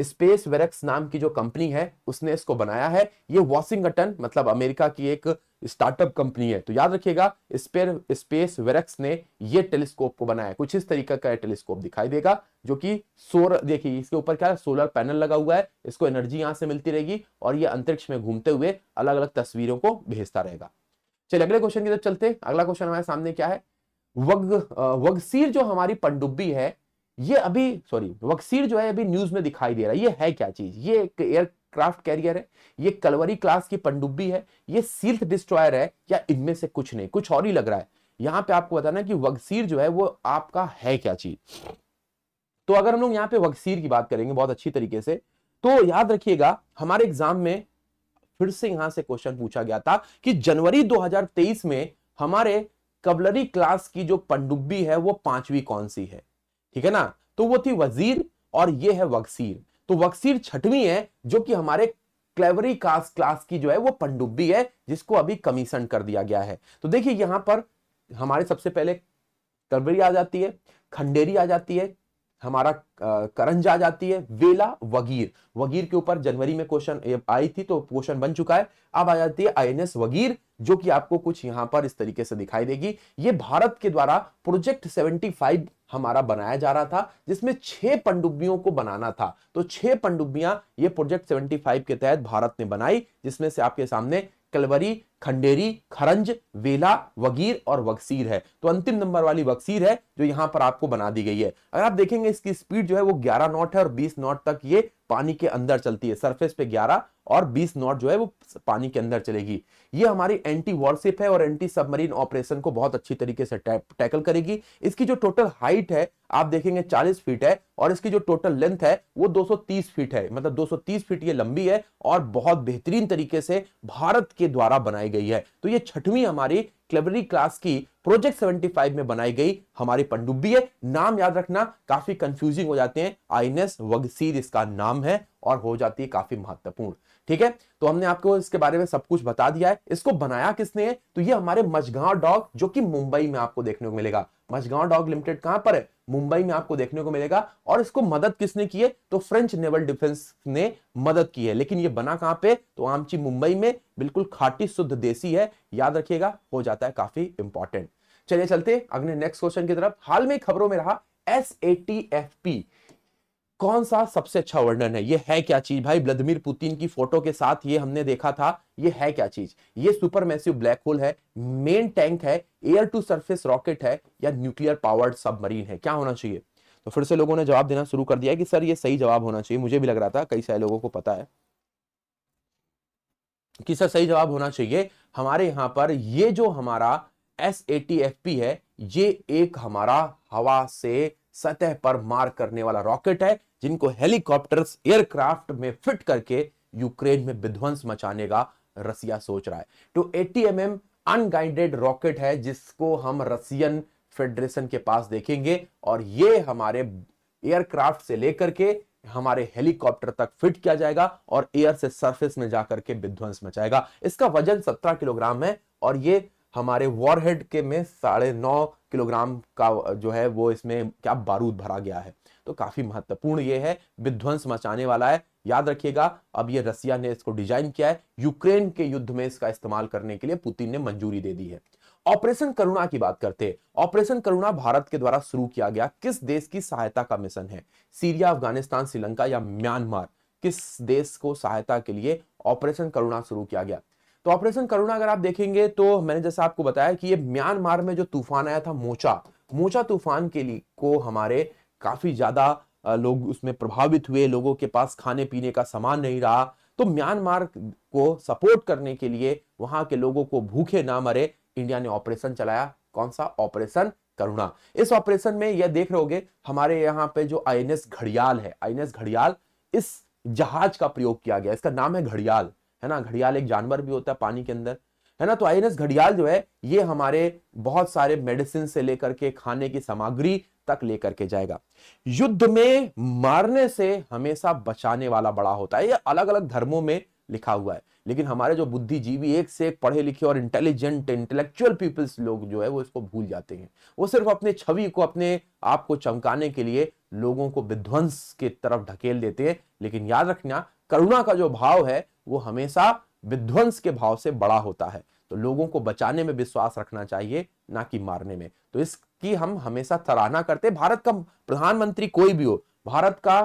स्पेस वेरेक्स नाम की जो कंपनी है उसने इसको बनाया है ये वॉशिंगटन मतलब अमेरिका की एक स्टार्टअप कंपनी है तो याद रखिएगा स्पेस वेरेक्स ने ये टेलीस्कोप को बनाया कुछ इस तरीके का टेलीस्कोप दिखाई देगा जो कि सोलर देखिए इसके ऊपर क्या है सोलर पैनल लगा हुआ है इसको एनर्जी यहां से मिलती रहेगी और ये अंतरिक्ष में घूमते हुए अलग अलग तस्वीरों को भेजता रहेगा चलिए अगले क्वेश्चन की तरफ चलते अगला क्वेश्चन हमारे सामने क्या है वग वगसीर जो हमारी पंडुब्बी है ये अभी सॉरी वक्सीर जो है अभी न्यूज में दिखाई दे रहा है ये है क्या चीज ये एक एयरक्राफ्ट कैरियर है ये कलवरी क्लास की पंडुब्बी है ये सील्थ डिस्ट्रॉयर है या इनमें से कुछ नहीं कुछ और ही लग रहा है यहां पे आपको बताना कि वक्सीर जो है वो आपका है क्या चीज तो अगर हम लोग यहाँ पे वक्सीर की बात करेंगे बहुत अच्छी तरीके से तो याद रखिएगा हमारे एग्जाम में फिर से यहां से क्वेश्चन पूछा गया था कि जनवरी 2023 में हमारे कबलरी क्लास की जो पंडुब्बी है वो पांचवी कौन सी है ठीक है ना तो वो थी वजीर और ये है वक्सीर तो वक्सीर छठवीं है जो कि हमारे क्लेवरी कास्ट क्लास की जो है वो पंडुब्बी है जिसको अभी कमीशन कर दिया गया है तो देखिए यहां पर हमारे सबसे पहले कलवरी आ जाती है खंडेरी आ जाती है हमारा करंजा जाती है वेला वगीर वगीर के ऊपर जनवरी में क्वेश्चन आई थी तो क्वेश्चन बन चुका है अब आ जाती है आईएनएस वगीर जो कि आपको कुछ यहां पर इस तरीके से दिखाई देगी ये भारत के द्वारा प्रोजेक्ट 75 हमारा बनाया जा रहा था जिसमें छह पंडुब्बियों को बनाना था तो छह पंडुबियां ये प्रोजेक्ट फाइव के तहत भारत ने बनाई जिसमें से आपके सामने कलवरी खंडेरी खरंज वेला वगीर और वक्सीर है तो अंतिम नंबर वाली वक्सीर है जो यहां पर आपको बना दी गई है अगर आप देखेंगे इसकी स्पीड जो है वो 11 नॉट है और 20 नॉट तक ये पानी के अंदर चलती है सरफेस पे 11 और 20 नॉट जो है वो पानी के अंदर चलेगी ये हमारी एंटी वॉरशिप है और एंटी सबमरीन ऑपरेशन को बहुत अच्छी तरीके से टैकल करेगी इसकी जो टोटल हाइट है आप देखेंगे 40 फीट है और इसकी जो टोटल लेंथ है वो 230 फीट है मतलब 230 फीट ये लंबी है और बहुत बेहतरीन तरीके से भारत के द्वारा बनाई गई है तो ये छठवीं हमारी क्लेवरी क्लास की प्रोजेक्ट 75 में बनाई गई हमारी पंडुब्बी है नाम याद रखना काफी कंफ्यूजिंग हो जाते हैं आईनेस वगसीर इसका नाम है और हो जाती है काफी महत्वपूर्ण ठीक है तो हमने आपको इसके बारे में सब कुछ बता दिया है इसको बनाया किसने है तो ये हमारे मजगांव डॉग जो कि मुंबई में आपको देखने को मिलेगा मझगांव डॉग लिमिटेड कहां पर है मुंबई में आपको देखने को मिलेगा और इसको मदद किसने की है तो फ्रेंच नेवल डिफेंस ने मदद की है लेकिन ये बना कहां पे तो आमची मुंबई में बिल्कुल खाटी शुद्ध देसी है याद रखिएगा हो जाता है काफी इंपॉर्टेंट चलिए चलते अगले नेक्स्ट क्वेश्चन की तरफ हाल में खबरों में रहा S A T F P कौन सा सबसे अच्छा वर्णन है ये है क्या चीज भाई व्लादिमीर पुतिन की फोटो के साथ ये हमने देखा था ये है क्या चीज ये सुपर मैसिव ब्लैक होल है मेन टैंक है एयर टू सरफेस रॉकेट है या न्यूक्लियर पावर्ड सबमरीन है क्या होना चाहिए तो फिर से लोगों ने जवाब देना शुरू कर दिया कि सर ये सही जवाब होना चाहिए मुझे भी लग रहा था कई सारे लोगों को पता है कि सर सही जवाब होना चाहिए हमारे यहां पर ये जो हमारा एस है ये एक हमारा हवा से सतह पर मार करने वाला रॉकेट है जिनको हेलीकॉप्टर्स एयरक्राफ्ट में फिट करके यूक्रेन में विध्वंस मचाने का रसिया सोच रहा है तो AT M M unguided rocket है जिसको हम रसियन फेडरेशन के पास देखेंगे और ये हमारे एयरक्राफ्ट से लेकर के हमारे हेलीकॉप्टर तक फिट किया जाएगा और एयर से सरफेस में जाकर के विध्वंस मचाएगा इसका वजन 17 किलोग्राम है और ये हमारे वॉरहेड के में साढ़े नौ किलोग्राम का जो है वो इसमें क्या बारूद भरा गया है तो काफी महत्वपूर्ण ये है विध्वंस मचाने वाला है याद रखिएगा अब ये रसिया ने इसको डिजाइन किया है यूक्रेन के युद्ध में इसका इस्तेमाल करने के लिए पुतिन ने मंजूरी दे दी है ऑपरेशन करुणा की बात करते हैं ऑपरेशन करुणा भारत के द्वारा शुरू किया गया किस देश की सहायता का मिशन है सीरिया अफगानिस्तान श्रीलंका या म्यांमार किस देश को सहायता के लिए ऑपरेशन करुणा शुरू किया गया तो ऑपरेशन करुणा अगर आप देखेंगे तो मैंने जैसा आपको बताया कि ये म्यांमार में जो तूफान आया था मोचा मोचा तूफान के लिए को हमारे काफ़ी ज़्यादा लोग उसमें प्रभावित हुए लोगों के पास खाने पीने का सामान नहीं रहा तो म्यांमार को सपोर्ट करने के लिए वहां के लोगों को भूखे ना मरे इंडिया ने ऑपरेशन चलाया कौन सा ऑपरेशन करुणा इस ऑपरेशन में यह देख हो हमारे यहाँ पे जो आई घड़ियाल है आई घड़ियाल इस जहाज का प्रयोग किया गया इसका नाम है घड़ियाल है ना घड़ियाल एक जानवर भी होता है पानी के अंदर है ना तो आई घड़ियाल जो है ये हमारे बहुत सारे मेडिसिन से लेकर के खाने की सामग्री तक लेकर के जाएगा युद्ध में मारने से हमेशा बचाने वाला बड़ा होता है ये अलग अलग धर्मों में लिखा हुआ है लेकिन हमारे जो बुद्धिजीवी एक से एक पढ़े लिखे और इंटेलिजेंट इंटेलेक्चुअल पीपल्स लोग जो है वो इसको भूल जाते हैं वो सिर्फ अपने छवि को अपने आप को चमकाने के लिए लोगों को विध्वंस के तरफ ढकेल देते हैं लेकिन याद रखना करुणा का जो भाव है वो हमेशा विध्वंस के भाव से बड़ा होता है तो लोगों को बचाने में विश्वास रखना चाहिए ना कि मारने में तो इसकी हम हमेशा सराहना करते भारत का प्रधानमंत्री कोई भी हो भारत का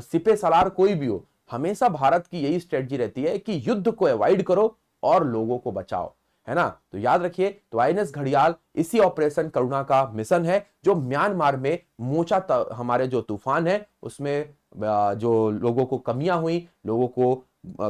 सिपे सलार कोई भी हो हमेशा भारत की यही स्ट्रेटजी रहती है कि युद्ध को अवॉइड करो और लोगों को बचाओ है ना तो याद रखिए तो आई घड़ियाल इसी ऑपरेशन करुणा का मिशन है जो म्यांमार में मोचा हमारे जो तूफान है उसमें जो लोगों को कमियां हुई लोगों को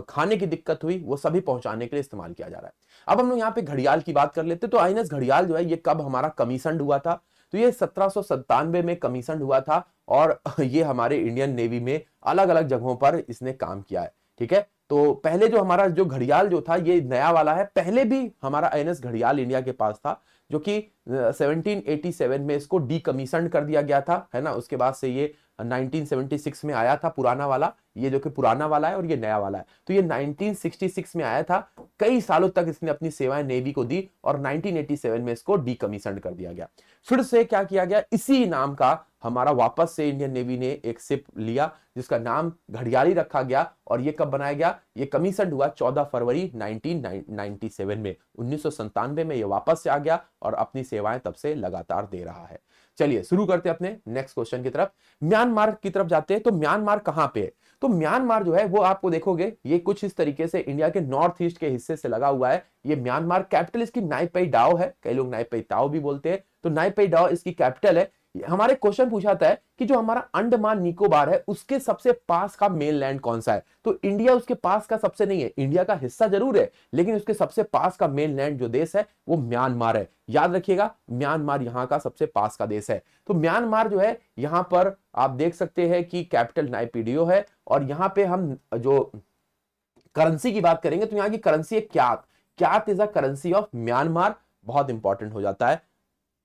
खाने की दिक्कत हुई वो सभी पहुंचाने के लिए इस्तेमाल किया जा रहा है अब हम लोग यहाँ पे घड़ियाल की बात कर लेते तो आईनस घड़ियाल जो है ये कब हमारा कमीशन हुआ था तो ये सत्रह में कमीशन हुआ था और (laughs) ये हमारे इंडियन नेवी में अलग अलग जगहों पर इसने काम किया है ठीक है तो पहले जो हमारा जो घड़ियाल जो था ये नया वाला है पहले भी हमारा आई घड़ियाल इंडिया के पास था जो कि 1787 में इसको डीकमीशन कर दिया गया था है ना उसके बाद से ये 1976 में आया था पुराना वाला ये जो कि पुराना वाला है और ये नया वाला है तो ये 1966 में आया था कई सालों तक इसने अपनी सेवाएं नेवी को दी और 1987 में इसको डीकमीशन कर दिया गया फिर से क्या किया गया इसी नाम का हमारा वापस से इंडियन नेवी ने एक सिप लिया जिसका नाम घड़ियाली रखा गया और ये कब बनाया गया ये कमीशन हुआ 14 फरवरी 1997 में उन्नीस में ये वापस से आ गया और अपनी सेवाएं तब से लगातार दे रहा है चलिए शुरू करते हैं अपने नेक्स्ट क्वेश्चन की तरफ म्यांमार की तरफ जाते हैं तो म्यांमार कहां पे है तो म्यांमार जो है वो आपको देखोगे ये कुछ इस तरीके से इंडिया के नॉर्थ ईस्ट के हिस्से से लगा हुआ है ये म्यांमार कैपिटल इसकी नाइपेई डाओ है कई लोग नाइपेई ताओ भी बोलते हैं तो नाइपेई डाओ इसकी कैपिटल है हमारे क्वेश्चन पूछा था कि जो हमारा अंडमान निकोबार है उसके सबसे पास का मेन लैंड कौन सा है तो इंडिया उसके पास का सबसे नहीं है इंडिया का हिस्सा जरूर है लेकिन उसके सबसे पास का मेन लैंड जो देश है वो म्यांमार है याद रखिएगा म्यांमार यहाँ का सबसे पास का देश है तो म्यांमार जो है यहाँ पर आप देख सकते हैं कि कैपिटल नाइपीडियो है और यहाँ पे हम जो करेंसी की बात करेंगे तो यहाँ की करेंसी है क्या क्या is a currency of Myanmar बहुत इंपॉर्टेंट हो जाता है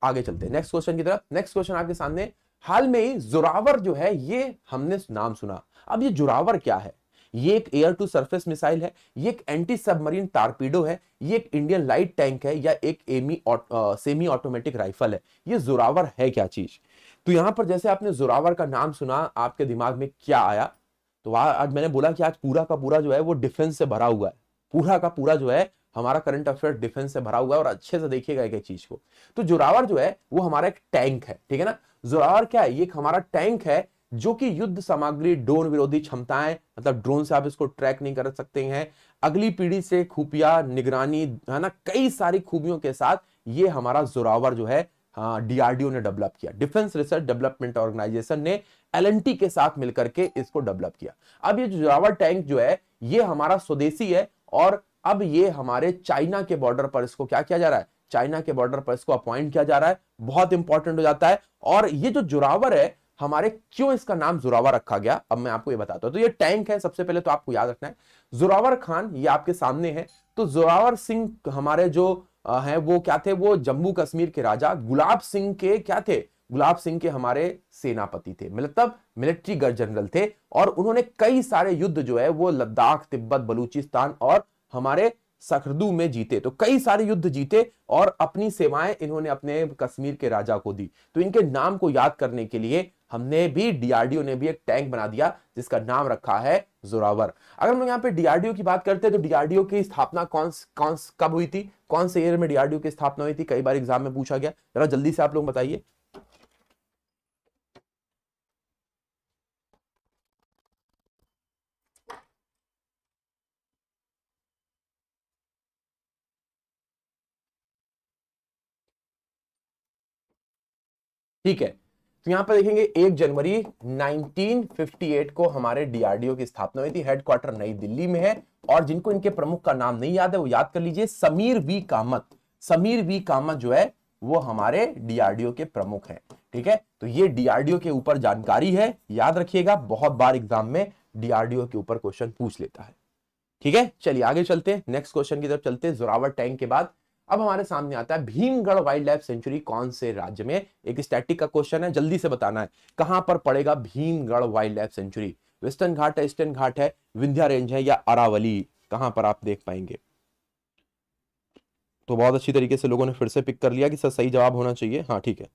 आगे चलते हैं नेक्स्ट क्वेश्चन की तरफ नेक्स्ट क्वेश्चन आपके सामने हाल में ही जोरावर जो है ये हमने नाम सुना अब ये जोरावर क्या है ये एक एयर टू सरफेस मिसाइल है ये एक एंटी सबमरीन टारपीडो है ये एक इंडियन लाइट टैंक है या एक एमी आ, सेमी ऑटोमेटिक राइफल है ये जोरावर है क्या चीज तो यहां पर जैसे आपने जोरावर का नाम सुना आपके दिमाग में क्या आया तो आज मैंने बोला कि आज पूरा का पूरा जो है वो डिफेंस से भरा हुआ है पूरा का पूरा जो है हमारा करंट अफेयर डिफेंस से भरा हुआ है और अच्छे से देखिएगा एक चीज को तो जोरावर जो है वो हमारा एक टैंक है ठीक है ना जोरावर क्या है ये हमारा टैंक है जो कि युद्ध सामग्री ड्रोन विरोधी क्षमताएं मतलब ड्रोन से आप इसको ट्रैक नहीं कर सकते हैं अगली पीढ़ी से खुफिया निगरानी है ना कई सारी खूबियों के साथ ये हमारा जोरावर जो है डीआरडीओ हाँ, ने डेवलप किया डिफेंस रिसर्च डेवलपमेंट ऑर्गेनाइजेशन ने एल के साथ मिलकर के इसको डेवलप किया अब ये जोरावर टैंक जो है ये हमारा स्वदेशी है और अब ये हमारे चाइना के बॉर्डर पर इसको क्या किया जा रहा है चाइना के बॉर्डर पर इसको अपॉइंट किया जा रहा है बहुत इंपॉर्टेंट हो जाता है और ये जो जुरावर है हमारे क्यों इसका नाम जुरावर रखा गया अब मैं आपको ये बताता हूं तो ये टैंक है सबसे पहले तो आपको याद रखना है जुरावर खान ये आपके सामने है तो जोरावर सिंह हमारे जो है वो क्या थे वो जम्मू कश्मीर के राजा गुलाब सिंह के क्या थे गुलाब सिंह के हमारे सेनापति थे मतलब मिलिट्री जनरल थे और उन्होंने कई सारे युद्ध जो है वो लद्दाख तिब्बत बलूचिस्तान और हमारे सखरदू में जीते तो कई सारे युद्ध जीते और अपनी सेवाएं इन्होंने अपने कश्मीर के राजा को दी तो इनके नाम को याद करने के लिए हमने भी डीआरडीओ ने भी एक टैंक बना दिया जिसका नाम रखा है जोरावर अगर हम यहाँ पे डीआरडीओ की बात करते हैं तो डीआरडीओ की स्थापना कौन कौन कब हुई थी कौन से ईयर में डीआरडीओ की स्थापना हुई थी कई बार एग्जाम में पूछा गया जरा जल्दी से आप लोग बताइए ठीक है तो यहां पर देखेंगे एक जनवरी 1958 को हमारे डीआरडीओ की स्थापना हुई थी हेडक्वार्टर नई दिल्ली में है और जिनको इनके प्रमुख का नाम नहीं याद है वो याद कर लीजिए समीर वी कामत समीर वी कामत जो है वो हमारे डीआरडीओ के प्रमुख है ठीक है तो ये डीआरडीओ के ऊपर जानकारी है याद रखिएगा बहुत बार एग्जाम में डीआरडीओ के ऊपर क्वेश्चन पूछ लेता है ठीक है चलिए आगे चलते हैं नेक्स्ट क्वेश्चन की तरफ चलते हैं जोरावर टैंक के बाद अब हमारे सामने आता है भीमगढ़ वाइल्ड लाइफ सेंचुरी कौन से राज्य में एक स्टैटिक का क्वेश्चन है जल्दी से बताना है कहां पर पड़ेगा Bhimgad wildlife sanctuary western Ghat है ईस्टर्न घाट है विंध्या रेंज है या अरावली कहां पर आप देख पाएंगे तो बहुत अच्छी तरीके से लोगों ने फिर से पिक कर लिया कि सर सही जवाब होना चाहिए हाँ ठीक है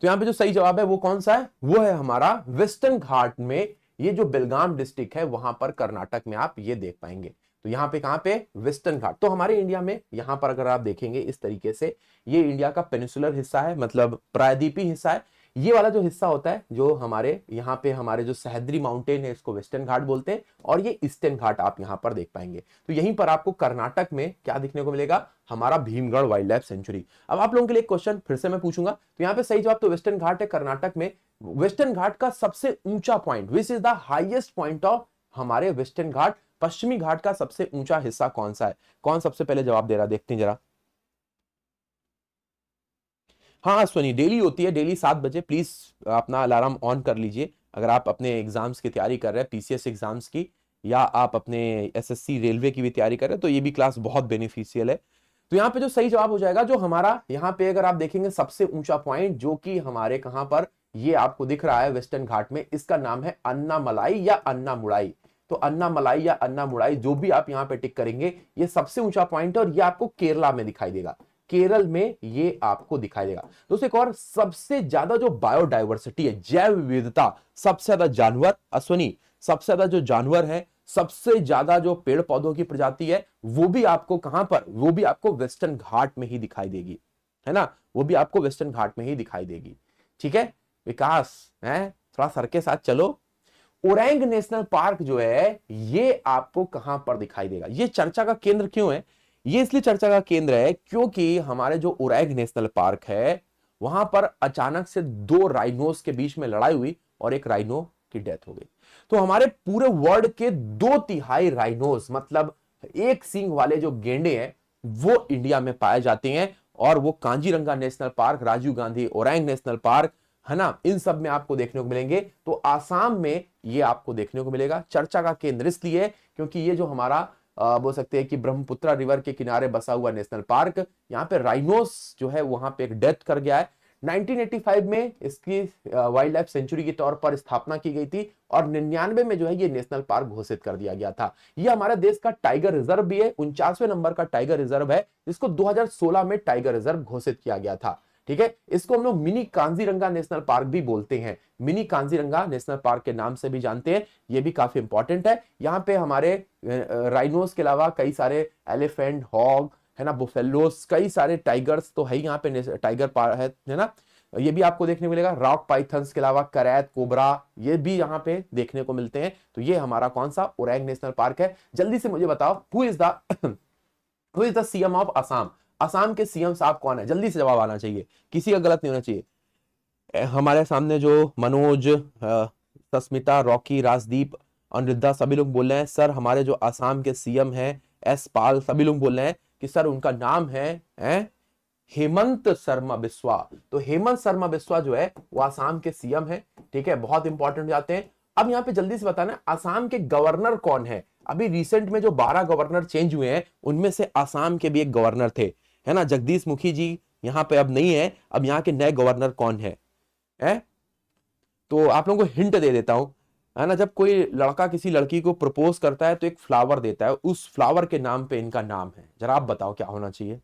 तो यहां पे जो सही जवाब है वो कौन सा है वो है हमारा वेस्टर्न घाट में ये जो बेलगाम डिस्ट्रिक्ट है वहां पर कर्नाटक में आप ये देख पाएंगे तो यहाँ पे कहाँ पे वेस्टर्न घाट तो हमारे इंडिया में यहाँ पर अगर आप देखेंगे इस तरीके से ये इंडिया का पेनिसुलर हिस्सा है मतलब प्रायद्वीपी हिस्सा है ये वाला जो हिस्सा होता है जो हमारे यहाँ पे हमारे जो सहद्री माउंटेन है इसको वेस्टर्न घाट बोलते हैं और ये ईस्टर्न घाट आप यहाँ पर देख पाएंगे तो यहीं पर आपको कर्नाटक में क्या देखने को मिलेगा हमारा भीमगढ़ वाइल्ड लाइफ सेंचुरी अब आप लोगों के लिए क्वेश्चन फिर से मैं पूछूंगा तो यहाँ पे सही जवाब तो वेस्टर्न घाट है कर्नाटक में वेस्टर्न घाट का सबसे ऊंचा point which is the highest point of हमारे वेस्टर्न घाट पश्चिमी घाट का सबसे ऊंचा हिस्सा कौन सा है कौन सबसे पहले जवाब दे रहा देखते हैं जरा हाँ सोनी डेली होती है डेली सात बजे प्लीज अपना अलार्म ऑन कर लीजिए अगर आप अपने एग्जाम्स की तैयारी कर रहे हैं पीसीएस एग्जाम्स की या आप अपने एसएससी रेलवे की भी तैयारी कर रहे हैं तो ये भी क्लास बहुत बेनिफिशियल है तो यहाँ पे जो सही जवाब हो जाएगा जो हमारा यहाँ पे अगर आप देखेंगे सबसे ऊंचा पॉइंट जो कि हमारे कहाँ पर ये आपको दिख रहा है वेस्टर्न घाट में इसका नाम है अन्ना मलाई या अन्ना मुड़ाई तो अन्ना मलाई या अन्ना मुड़ाई जो भी आप यहाँ पे टिक करेंगे ये सबसे ऊंचा पॉइंट है और ये आपको केरला में दिखाई देगा केरल में ये आपको दिखाई देगा दोस्तों एक और सबसे ज्यादा जो बायोडाइवर्सिटी है जैव विविधता सबसे ज्यादा जानवर अश्वनी सबसे ज्यादा जो जानवर है सबसे ज्यादा जो पेड़ पौधों की प्रजाति है वो भी आपको कहां पर वो भी आपको वेस्टर्न घाट में ही दिखाई देगी है ना वो भी आपको वेस्टर्न घाट में ही दिखाई देगी ठीक है विकास है थोड़ा सर के साथ चलो ओरैंग नेशनल पार्क जो है ये आपको कहां पर दिखाई देगा ये चर्चा का केंद्र क्यों है ये इसलिए चर्चा का केंद्र है क्योंकि हमारे जो उरैग नेशनल पार्क है वहां पर अचानक से दो राइनोस के बीच में लड़ाई हुई और एक राइनो की डेथ हो गई तो हमारे पूरे वर्ल्ड के दो तिहाई राइनोस मतलब एक सिंह वाले जो गेंडे हैं वो इंडिया में पाए जाते हैं और वो Kaziranga national park Rajiv Gandhi Orang national park है ना इन सब में आपको देखने को मिलेंगे तो आसाम में ये आपको देखने को मिलेगा चर्चा का केंद्र इसलिए क्योंकि ये जो हमारा बोल सकते हैं कि ब्रह्मपुत्रा रिवर के किनारे बसा हुआ नेशनल पार्क यहाँ पे राइनोस जो है वहां पे एक डेथ कर गया है 1985 में इसकी वाइल्ड लाइफ सेंचुरी के तौर पर स्थापना की गई थी और निन्यानवे में जो है ये नेशनल पार्क घोषित कर दिया गया था ये हमारे देश का टाइगर रिजर्व भी है उनचासवे नंबर का टाइगर रिजर्व है जिसको 2016 में टाइगर रिजर्व घोषित किया गया था ठीक है इसको हम लोग मिनी कांजीरंगा नेशनल पार्क भी बोलते हैं मिनी कांजीरंगा नेशनल पार्क के नाम से भी जानते हैं ये भी काफी इंपॉर्टेंट है यहाँ पे हमारे राइनोस के अलावा कई सारे एलिफेंट हॉग है ना बुफेलोस कई सारे टाइगर्स तो है यहाँ पे टाइगर पार्क है, है ना ये भी आपको देखने को मिलेगा रॉक पाइथन्स के अलावा करैत कोबरा ये भी यहाँ पे देखने को मिलते हैं तो ये हमारा कौन सा ओरैंग नेशनल पार्क है जल्दी से मुझे बताओ who is the who is the CM of Assam Assam के सीएम साहब कौन है जल्दी से जवाब आना चाहिए किसी का गलत नहीं होना चाहिए हमारे सामने जो मनोज सस्मिता रॉकी राजदीप अनिरुद्धा सभी लोग बोल रहे हैं सर हमारे जो आसाम के सीएम हैं एस पाल सभी लोग बोल रहे हैं कि सर उनका नाम है हेमंत शर्मा बिस्वा तो हेमंत शर्मा बिस्वा जो है वो आसाम के सीएम है ठीक है बहुत इंपॉर्टेंट जाते हैं अब यहाँ पे जल्दी से बताना आसाम के गवर्नर कौन है अभी रिसेंट में जो 12 गवर्नर चेंज हुए हैं उनमें से आसाम के भी एक गवर्नर थे है ना जगदीश मुखी जी यहाँ पे अब नहीं है अब यहाँ के नए गवर्नर कौन है ए? तो आप लोगों को हिंट दे देता हूँ है ना जब कोई लड़का किसी लड़की को प्रपोज करता है तो एक फ्लावर देता है उस फ्लावर के नाम पे इनका नाम है जरा आप बताओ क्या होना चाहिए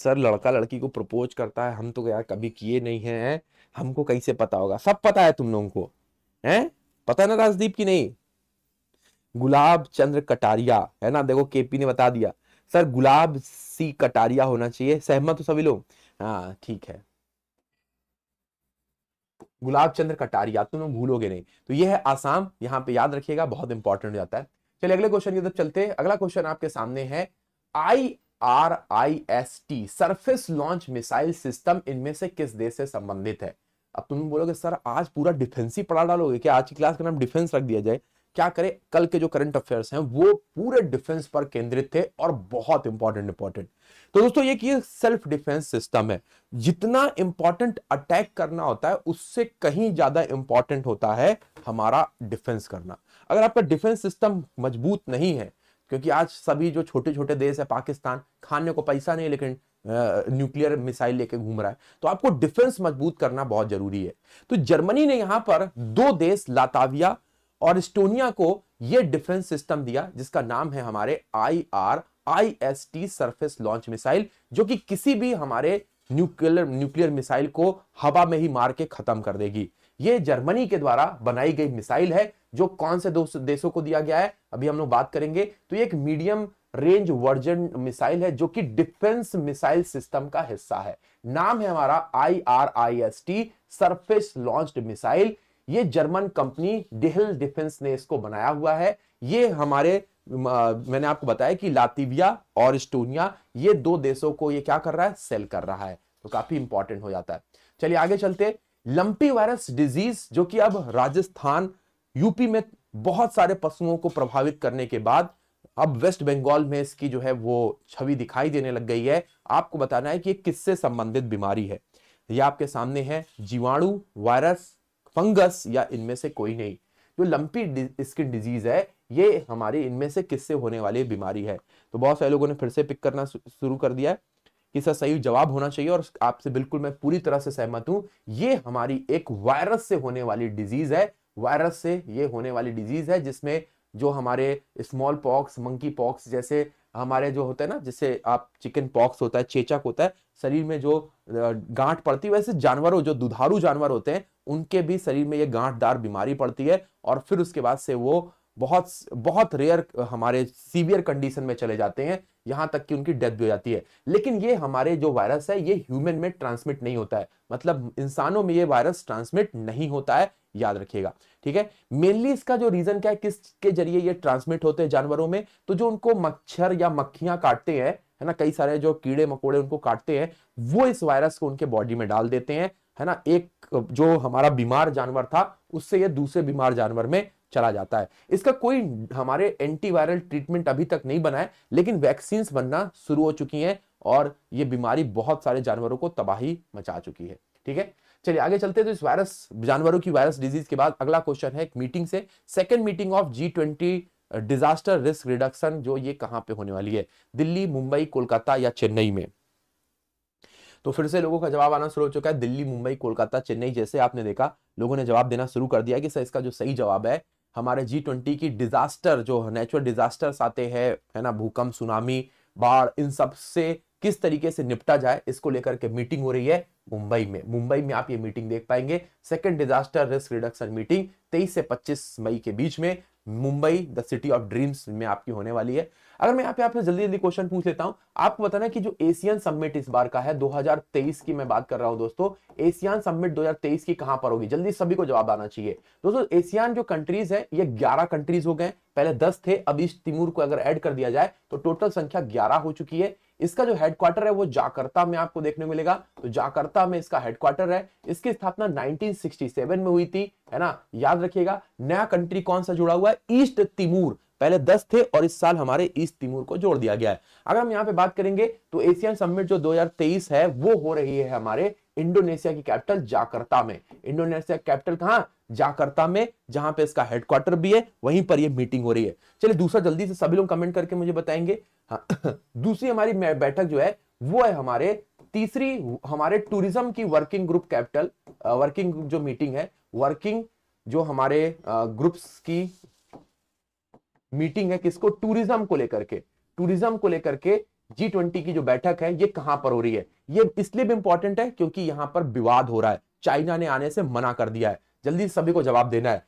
सर लड़का लड़की को प्रपोज करता है हम तो यार कभी किए नहीं है हमको कैसे पता होगा सब पता है तुम लोगों को है पता ना राजदीप की नहीं गुलाब चंद्र कटारिया है ना देखो केपी ने बता दिया सर गुलाब सी कटारिया होना चाहिए सहमत हो सभी लोग हाँ ठीक है गुलाब चंद्र कटारिया तुम लोग भूलोगे नहीं तो ये है आसाम यहाँ पे याद रखिएगा बहुत इंपॉर्टेंट हो जाता है चलिए अगले क्वेश्चन की तरफ चलते हैं अगला क्वेश्चन आपके सामने है I R I S T surface launch missile system इनमें से किस देश से संबंधित है अब तुम बोलोगे सर आज पूरा डिफेंस ही पढ़ा डालोगे क्या आज की क्लास का नाम डिफेंस रख दिया जाए क्या करें कल के जो करंट अफेयर्स हैं वो पूरे डिफेंस पर केंद्रित थे और बहुत इंपॉर्टेंट इंपॉर्टेंट तो दोस्तों ये कि सेल्फ डिफेंस सिस्टम है जितना इंपॉर्टेंट अटैक करना होता है उससे कहीं ज्यादा इंपॉर्टेंट होता है हमारा डिफेंस करना अगर आपका डिफेंस सिस्टम मजबूत नहीं है क्योंकि आज सभी जो छोटे छोटे देश है पाकिस्तान खाने को पैसा नहीं लेकिन न्यूक्लियर मिसाइल लेके घूम रहा है तो आपको डिफेंस मजबूत करना बहुत जरूरी है तो जर्मनी ने यहां पर दो देश लाताविया और इस्टोनिया को यह डिफेंस सिस्टम दिया जिसका नाम है हमारे I R I S T surface launch missile जो कि किसी भी हमारे न्यूक्लियर न्यूक्लियर मिसाइल को हवा में ही मार के खत्म कर देगी ये जर्मनी के द्वारा बनाई गई मिसाइल है जो कौन से दो देशों को दिया गया है अभी हम लोग बात करेंगे तो ये एक मीडियम रेंज वर्जन मिसाइल है जो कि डिफेंस मिसाइल सिस्टम का हिस्सा है नाम है हमारा I R I S T surface launch missile ये जर्मन कंपनी डेहल डिफेंस ने इसको बनाया हुआ है ये हमारे मैंने आपको बताया कि लातिविया और स्टोनिया ये दो देशों को ये क्या कर रहा है सेल कर रहा है तो काफी इंपॉर्टेंट हो जाता है चलिए आगे चलते लंपी वायरस डिजीज जो कि अब राजस्थान यूपी में बहुत सारे पशुओं को प्रभावित करने के बाद अब वेस्ट बंगाल में इसकी जो है वो छवि दिखाई देने लग गई है आपको बताना है कि किससे संबंधित बीमारी है यह आपके सामने है जीवाणु वायरस फंगस या इनमें से कोई नहीं जो लंपी स्किन डिजीज है ये हमारे इनमें से किससे होने वाली बीमारी है तो बहुत सारे लोगों ने फिर से पिक करना शुरू कर दिया है कि सर सही जवाब होना चाहिए और आपसे बिल्कुल मैं पूरी तरह से सहमत हूं ये हमारी एक वायरस से होने वाली डिजीज है वायरस से ये होने वाली डिजीज है जिसमें जो हमारे स्मॉल पॉक्स मंकी पॉक्स जैसे हमारे जो होते हैं ना जिससे आप चिकन पॉक्स होता है चेचक होता है शरीर में जो गांठ पड़ती है वैसे जानवरों जो दुधारू जानवर होते हैं उनके भी शरीर में ये गांठदार बीमारी पड़ती है और फिर उसके बाद से वो बहुत बहुत रेयर हमारे सीवियर कंडीशन में चले जाते हैं यहां तक कि उनकी डेथ भी हो जाती है लेकिन ये हमारे जो वायरस है ये ह्यूमन में ट्रांसमिट नहीं होता है मतलब इंसानों में ये वायरस ट्रांसमिट नहीं होता है याद रखिएगा ठीक है मेनली इसका जो रीजन क्या है किसके जरिए ये ट्रांसमिट होते हैं जानवरों में तो जो उनको मच्छर या मक्खियां काटते हैं है ना कई सारे जो कीड़े मकोड़े उनको काटते हैं वो इस वायरस को उनके बॉडी में डाल देते हैं है ना एक जो हमारा बीमार जानवर था उससे यह दूसरे बीमार जानवर में चला जाता है इसका कोई हमारे एंटीवायरल ट्रीटमेंट अभी तक नहीं बना है लेकिन वैक्सीन बनना शुरू हो चुकी हैं और ये बीमारी बहुत सारे जानवरों को तबाही मचा चुकी है ठीक है चलिए आगे चलते हैं तो इस वायरस जानवरों की वायरस डिजीज के बाद अगला क्वेश्चन है एक मीटिंग से second meeting of G twenty disaster risk reduction जो ये कहाँ पे होने वाली है दिल्ली मुंबई कोलकाता या चेन्नई में तो फिर से लोगों का जवाब आना शुरू हो चुका है दिल्ली मुंबई कोलकाता चेन्नई जैसे आपने देखा लोगों ने जवाब देना शुरू कर दिया कि सर इसका जो सही जवाब है हमारे जी ट्वेंटी की डिजास्टर जो नेचुरल डिजास्टर्स आते हैं है ना भूकंप सुनामी बाढ़ इन सब से किस तरीके से निपटा जाए इसको लेकर के मीटिंग हो रही है मुंबई में मुंबई में आप ये मीटिंग देख पाएंगे second disaster risk reduction meeting 23 से 25 मई के बीच में Mumbai the city of dreams में आपकी होने वाली है अगर मैं यहाँ पे आपसे जल्दी जल्दी क्वेश्चन पूछ लेता हूँ आपको बताना है कि जो एशियन सबमिट इस बार का है 2023 की मैं बात कर रहा हूँ दोस्तों एशियन सबमिट 2023 की कहाँ पर होगी जल्दी सभी को जवाब आना चाहिए दोस्तों एशियन जो कंट्रीज है ये 11 कंट्रीज हो गए पहले 10 थे अब इस तिमूर को अगर ऐड कर दिया जाए तो टोटल संख्या ग्यारह हो चुकी है इसका जो हेडक्वार्टर है वो जाकर्ता में आपको देखने मिलेगा तो जाकर्ता में इसका हेडक्वार्टर है इसकी स्थापना 1967 में हुई थी है ना याद रखिएगा नया कंट्री कौन सा जुड़ा हुआ है ईस्ट तिमूर पहले दस थे और इस साल हमारे ईस्ट तिमूर को जोड़ दिया गया है अगर हम यहाँ पे बात करेंगे तो एशियन समिट जो दो है वो हो रही है हमारे इंडोनेशिया की कैपिटल जाकर्ता में इंडोनेशिया कैपिटल कहा जाकर्ता में जहां पे इसका हेडक्वार्टर भी है वहीं पर ये मीटिंग हो रही है चलिए दूसरा जल्दी से सभी लोग कमेंट करके मुझे बताएंगे हाँ, (coughs) दूसरी हमारी बैठक जो है वो है हमारे तीसरी हमारे टूरिज्म की वर्किंग ग्रुप कैपिटल वर्किंग जो मीटिंग है वर्किंग जो हमारे ग्रुप्स की मीटिंग है किसको टूरिज्म को लेकर के टूरिज्म को लेकर के जी ट्वेंटी की जो बैठक है ये कहां पर हो रही है ये इसलिए भी इंपॉर्टेंट है क्योंकि यहां पर विवाद हो रहा है चाइना ने आने से मना कर दिया है जल्दी सभी को जवाब देना है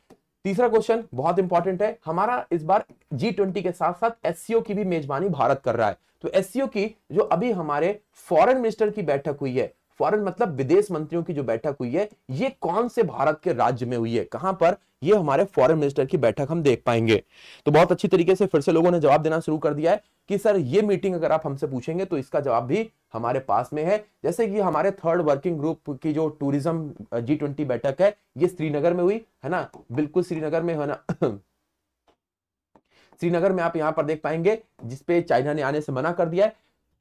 तीसरा क्वेश्चन बहुत इंपॉर्टेंट है हमारा इस बार जी ट्वेंटी के साथ साथ एस की भी मेजबानी भारत कर रहा है तो एस की जो अभी हमारे फॉरेन मिनिस्टर की बैठक हुई है फॉरेन मतलब विदेश मंत्रियों की जो बैठक हुई है ये कौन से भारत के राज्य में हुई है कहां पर ये हमारे फॉरेन मिनिस्टर की बैठक हम देख पाएंगे तो बहुत अच्छी तरीके से फिर से लोगों ने जवाब देना शुरू कर दिया है कि सर ये मीटिंग अगर आप हमसे पूछेंगे तो इसका जवाब भी हमारे पास में है जैसे कि हमारे थर्ड वर्किंग ग्रुप की जो टूरिज्म जी ट्वेंटी बैठक है ये श्रीनगर में हुई है ना बिल्कुल श्रीनगर में है ना (coughs) श्रीनगर में आप यहां पर देख पाएंगे जिसपे चाइना ने आने से मना कर दिया है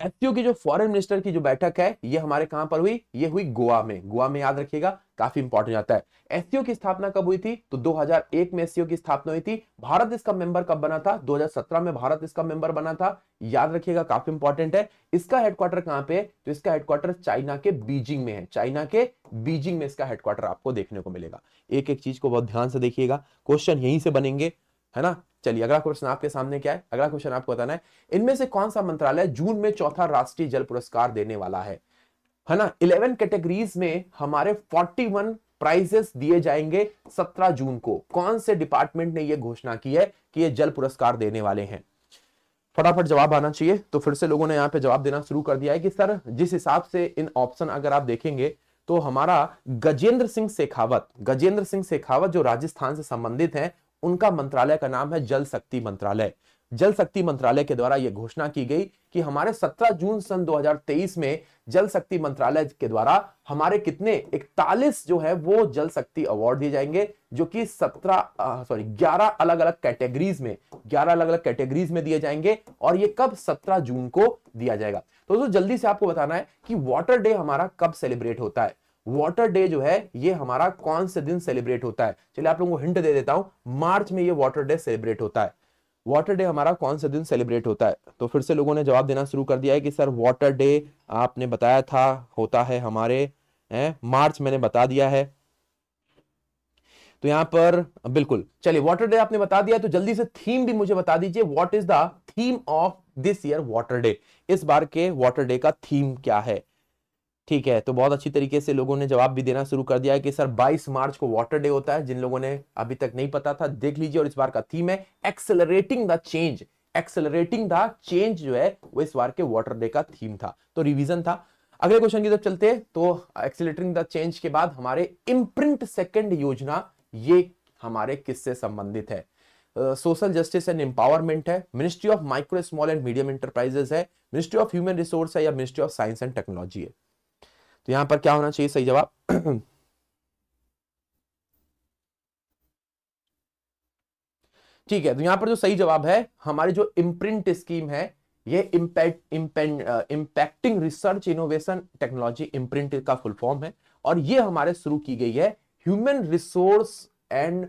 एफपीओ की जो फॉरेन मिनिस्टर की जो बैठक है ये हमारे कहां पर हुई ये हुई गोवा में गोवा में याद रखिएगा काफी इंपॉर्टेंट जाता है एफपीओ की स्थापना कब हुई थी तो 2001 में एससीओ की स्थापना हुई थी भारत इसका मेंबर कब बना था 2017 में भारत इसका मेंबर बना था याद रखिएगा काफी इंपॉर्टेंट है इसका हेडक्वार्टर कहां पे तो इसका हेडक्वार्टर चाइना के बीजिंग में है चाइना के बीजिंग में इसका हेडक्वार्टर आपको देखने को मिलेगा एक एक चीज को बहुत ध्यान से देखिएगा क्वेश्चन यहीं से बनेंगे है ना चलिए अगला क्वेश्चन आपके सामने क्या है अगला क्वेश्चन आपको बताना है इनमें से कौन सा मंत्रालय जून में चौथा राष्ट्रीय जल पुरस्कार देने वाला है है ना इलेवन कैटेगरीज में हमारे 41 प्राइजेस दिए जाएंगे 17 जून को कौन से डिपार्टमेंट ने यह घोषणा की है कि ये जल पुरस्कार देने वाले हैं फटाफट जवाब आना चाहिए तो फिर से लोगों ने यहाँ पे जवाब देना शुरू कर दिया है कि सर जिस हिसाब से इन ऑप्शन अगर आप देखेंगे तो हमारा गजेंद्र सिंह शेखावत गजेंद्र सिंह शेखावत जो राजस्थान से संबंधित हैं उनका मंत्रालय का नाम है जल शक्ति मंत्रालय जल शक्ति मंत्रालय के द्वारा यह घोषणा की गई कि हमारे 17 जून सन 2023 में जल शक्ति मंत्रालय के द्वारा हमारे कितने 41 जो है वो जल शक्ति अवार्ड दिए जाएंगे जो कि 17 सॉरी 11 अलग अलग कैटेगरीज में 11 अलग अलग कैटेगरीज में दिए जाएंगे और ये कब 17 जून को दिया जाएगा तो दोस्तों जल्दी से आपको बताना है कि वाटर डे हमारा कब सेलिब्रेट होता है वाटर डे जो है ये हमारा कौन से दिन सेलिब्रेट होता है चलिए आप लोगों को हिंट दे देता हूं मार्च में ये वाटर डे सेलिब्रेट होता है वाटर डे हमारा कौन से दिन सेलिब्रेट होता है तो फिर से लोगों ने जवाब देना शुरू कर दिया है कि सर वाटर डे आपने बताया था होता है हमारे है, मार्च मैंने बता दिया है तो यहां पर बिल्कुल चलिए वाटर डे आपने बता दिया तो जल्दी से थीम भी मुझे बता दीजिए what is the theme of this year water day इस बार के वाटर डे का थीम क्या है ठीक है तो बहुत अच्छी तरीके से लोगों ने जवाब भी देना शुरू कर दिया है कि सर 22 मार्च को वाटर डे होता है जिन लोगों ने अभी तक नहीं पता था देख लीजिए और इस बार का थीम है accelerating the change accelerating the change जो है वो इस बार के वाटर डे का थीम था तो रिविजन था अगले क्वेश्चन की तरफ चलते तो एक्सेलरेटिंग द चेंज के बाद हमारे इम्प्रिंट सेकेंड योजना ये हमारे किससे संबंधित है सोशल जस्टिस एंड एम्पावरमेंट है ministry of micro small and medium enterprises है मिनिस्ट्री ऑफ ह्यूमन रिसोर्स है या ministry of science and technology है तो यहां पर क्या होना चाहिए सही जवाब (clears throat) ठीक है तो यहां पर जो सही जवाब है हमारी जो इम्प्रिंट स्कीम है ये impacting research innovation technology imprint का फुल फॉर्म है और ये हमारे शुरू की गई है ह्यूमन रिसोर्स एंड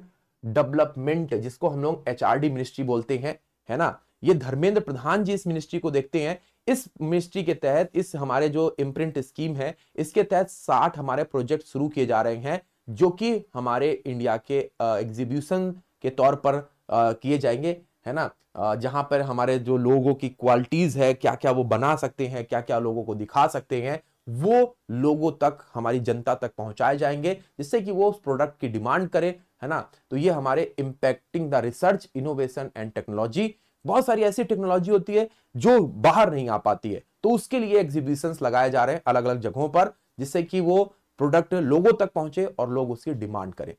डेवलपमेंट जिसको हम लोग एचआरडी मिनिस्ट्री बोलते हैं है ना ये धर्मेंद्र प्रधान जी इस मिनिस्ट्री को देखते हैं इस मिनिस्ट्री के तहत इस हमारे जो इम्प्रिंट स्कीम है इसके तहत साठ हमारे प्रोजेक्ट शुरू किए जा रहे हैं जो कि हमारे इंडिया के एग्जीब्यूशन के तौर पर किए जाएंगे है ना जहां पर हमारे जो लोगों की क्वालिटीज है क्या क्या वो बना सकते हैं क्या क्या लोगों को दिखा सकते हैं वो लोगों तक हमारी जनता तक पहुंचाए जाएंगे जिससे कि वो उस प्रोडक्ट की डिमांड करें है ना तो ये हमारे impacting the research innovation and technology बहुत सारी ऐसी टेक्नोलॉजी होती है जो बाहर नहीं आ पाती है तो उसके लिए एग्जीबिशन लगाए जा रहे हैं अलग अलग जगहों पर जिससे कि वो प्रोडक्ट लोगों तक पहुंचे और लोग उसकी डिमांड करें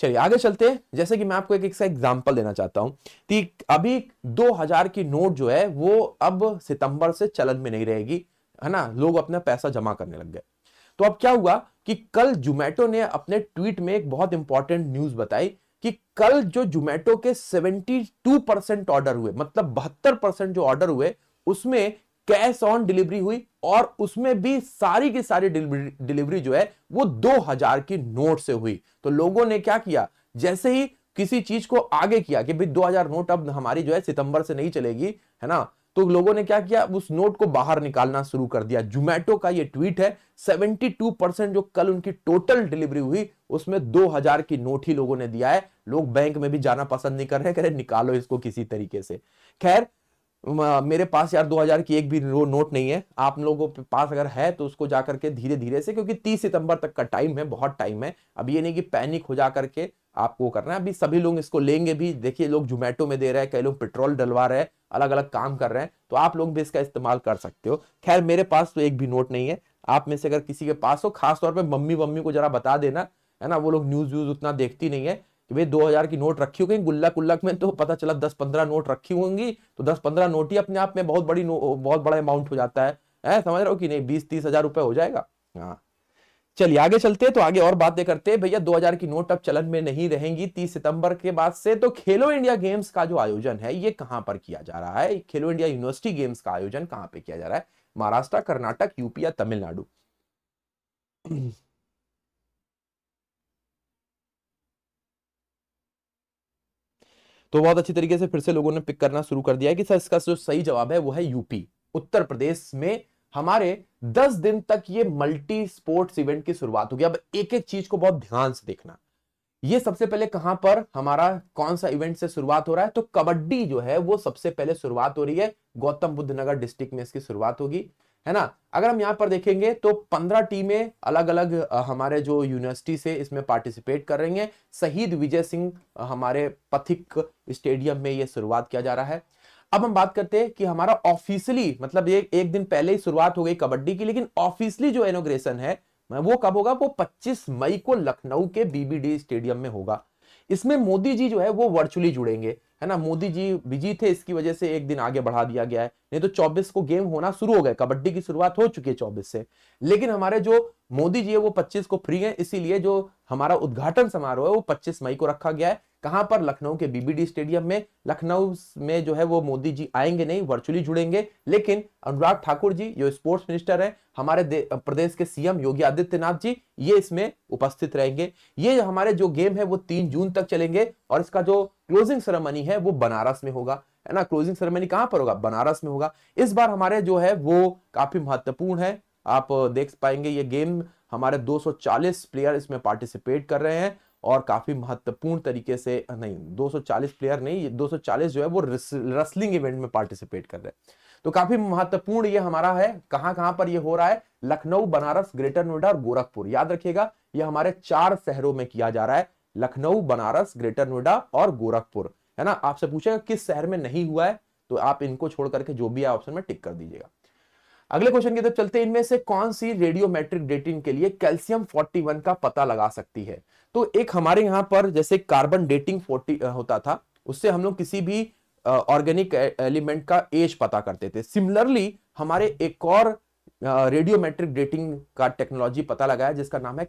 चलिए आगे चलते हैं जैसे कि मैं आपको एक एग्जाम्पल देना चाहता हूं कि अभी 2000 की नोट जो है वो अब सितंबर से चलन में नहीं रहेगी है ना लोग अपना पैसा जमा करने लग गए तो अब क्या हुआ कि कल जोमेटो ने अपने ट्वीट में एक बहुत इंपॉर्टेंट न्यूज बताई कि कल जो जोमेटो के 72 परसेंट ऑर्डर हुए मतलब बहत्तर परसेंट जो ऑर्डर हुए उसमें कैश ऑन डिलीवरी हुई और उसमें भी सारी की सारी डिलीवरी जो है वो 2000 की नोट से हुई तो लोगों ने क्या किया जैसे ही किसी चीज को आगे किया कि भाई 2000 नोट अब हमारी जो है सितंबर से नहीं चलेगी है ना तो लोगों ने क्या किया उस नोट को बाहर निकालना शुरू कर दिया जोमेटो का ये ट्वीट है 72 परसेंट जो कल उनकी टोटल डिलीवरी हुई उसमें 2000 की नोट ही लोगों ने दिया है लोग बैंक में भी जाना पसंद नहीं कर रहे कह रहे निकालो इसको किसी तरीके से खैर मेरे पास यार 2000 की एक भी नोट नहीं है आप लोगों के पास अगर है तो उसको जाकर के धीरे धीरे से क्योंकि 30 सितंबर तक का टाइम है बहुत टाइम है अब ये नहीं कि पैनिक हो जाकर के आपको वो करना है अभी सभी लोग इसको लेंगे भी देखिए लोग जोमेटो में दे रहे हैं कई लोग पेट्रोल डलवा रहे हैं अलग अलग काम कर रहे हैं तो आप लोग भी इसका इस्तेमाल कर सकते हो खैर मेरे पास तो एक भी नोट नहीं है आप में से अगर किसी के पास हो खासतौर पर मम्मी वम्मी को जरा बता देना है ना वो लोग न्यूज़ व्यूज़ उतना देखती नहीं है कि भाई दो हजार की नोट रखी होगी गुल्ला उल्लक में तो पता चला दस पंद्रह नोट रखी होंगी तो दस पंद्रह नोट ही अपने आप में बहुत बड़ी बहुत बड़ा अमाउंट हो जाता है, है समझ रहे हो कि नहीं बीस तीस हजार रुपये हो जाएगा हाँ चलिए आगे चलते हैं तो आगे और बातें करते हैं भैया 2000 की नोट अब चलन में नहीं रहेंगी 30 सितंबर के बाद से तो खेलो इंडिया गेम्स का जो आयोजन है ये कहां पर किया जा रहा है खेलो इंडिया यूनिवर्सिटी गेम्स का आयोजन कहां पे किया जा रहा है महाराष्ट्र कर्नाटक यूपी या तमिलनाडु (clears throat) तो बहुत अच्छी तरीके से फिर से लोगों ने पिक करना शुरू कर दिया है कि सर इसका जो सही जवाब है वो है यूपी उत्तर प्रदेश में हमारे 10 दिन तक ये मल्टी स्पोर्ट्स इवेंट की शुरुआत होगी अब एक एक चीज को बहुत ध्यान से देखना ये सबसे पहले कहां पर हमारा कौन सा इवेंट से शुरुआत हो रहा है तो कबड्डी जो है वो सबसे पहले शुरुआत हो रही है गौतम बुद्ध नगर डिस्ट्रिक्ट में इसकी शुरुआत होगी है ना अगर हम यहाँ पर देखेंगे तो पंद्रह टीमें अलग अलग हमारे जो यूनिवर्सिटी से इसमें पार्टिसिपेट कर रही हैं शहीद विजय सिंह हमारे पथिक स्टेडियम में ये शुरुआत किया जा रहा है अब हम बात करते हैं कि हमारा ऑफिशियली मतलब ये एक दिन पहले ही शुरुआत हो गई कबड्डी की लेकिन ऑफिशियली जो इनोग्रेशन है वो कब होगा वो 25 मई को लखनऊ के बीबीडी स्टेडियम में होगा इसमें मोदी जी जो है वो वर्चुअली जुड़ेंगे है ना मोदी जी बिजी थे इसकी वजह से एक दिन आगे बढ़ा दिया गया है नहीं तो 24 को गेम होना शुरू हो गए कबड्डी की शुरुआत हो चुकी है 24 से लेकिन हमारे जो मोदी जी है वो 25 को फ्री है इसीलिए जो हमारा उद्घाटन समारोह है वो 25 मई को रखा गया है कहां पर लखनऊ के बीबीडी स्टेडियम में लखनऊ में जो है वो मोदी जी आएंगे नहीं वर्चुअली जुड़ेंगे लेकिन अनुराग ठाकुर जी जो स्पोर्ट्स मिनिस्टर हैं हमारे प्रदेश के सीएम योगी आदित्यनाथ जी ये इसमें उपस्थित रहेंगे ये हमारे जो गेम है वो तीन जून तक चलेंगे और इसका जो क्लोजिंग सेरेमनी है वो बनारस में होगा है ना क्लोजिंग सेरेमनी कहां पर होगा बनारस में होगा इस बार हमारे जो है वो काफी महत्वपूर्ण है आप देख पाएंगे ये गेम हमारे 240 प्लेयर इसमें पार्टिसिपेट कर रहे हैं और काफ़ी महत्वपूर्ण तरीके से नहीं 240 प्लेयर नहीं 240 जो है वो रसलिंग इवेंट में पार्टिसिपेट कर रहे हैं तो काफी महत्वपूर्ण ये हमारा है कहां कहां पर ये हो रहा है लखनऊ बनारस ग्रेटर नोएडा और गोरखपुर याद रखिएगा ये हमारे चार शहरों में किया जा रहा है लखनऊ बनारस ग्रेटर नोएडा और गोरखपुर है ना आपसे पूछेगा किस शहर में नहीं हुआ है तो आप इनको छोड़ करके जो भी है ऑप्शन में टिक कर दीजिएगा अगले क्वेश्चन की तरफ चलते हैं इनमें से कौन सी रेडियोमेट्रिक डेटिंग के लिए कैल्सियम 41 का पता लगा सकती है तो एक हमारे यहाँ पर जैसे कार्बन डेटिंग फोर्टी होता था उससे हम लोग किसी भी ऑर्गेनिक एलिमेंट का एज पता करते थे सिमिलरली हमारे एक और रेडियोमेट्रिक डेटिंग का टेक्नोलॉजी पता लगाया जिसका नाम है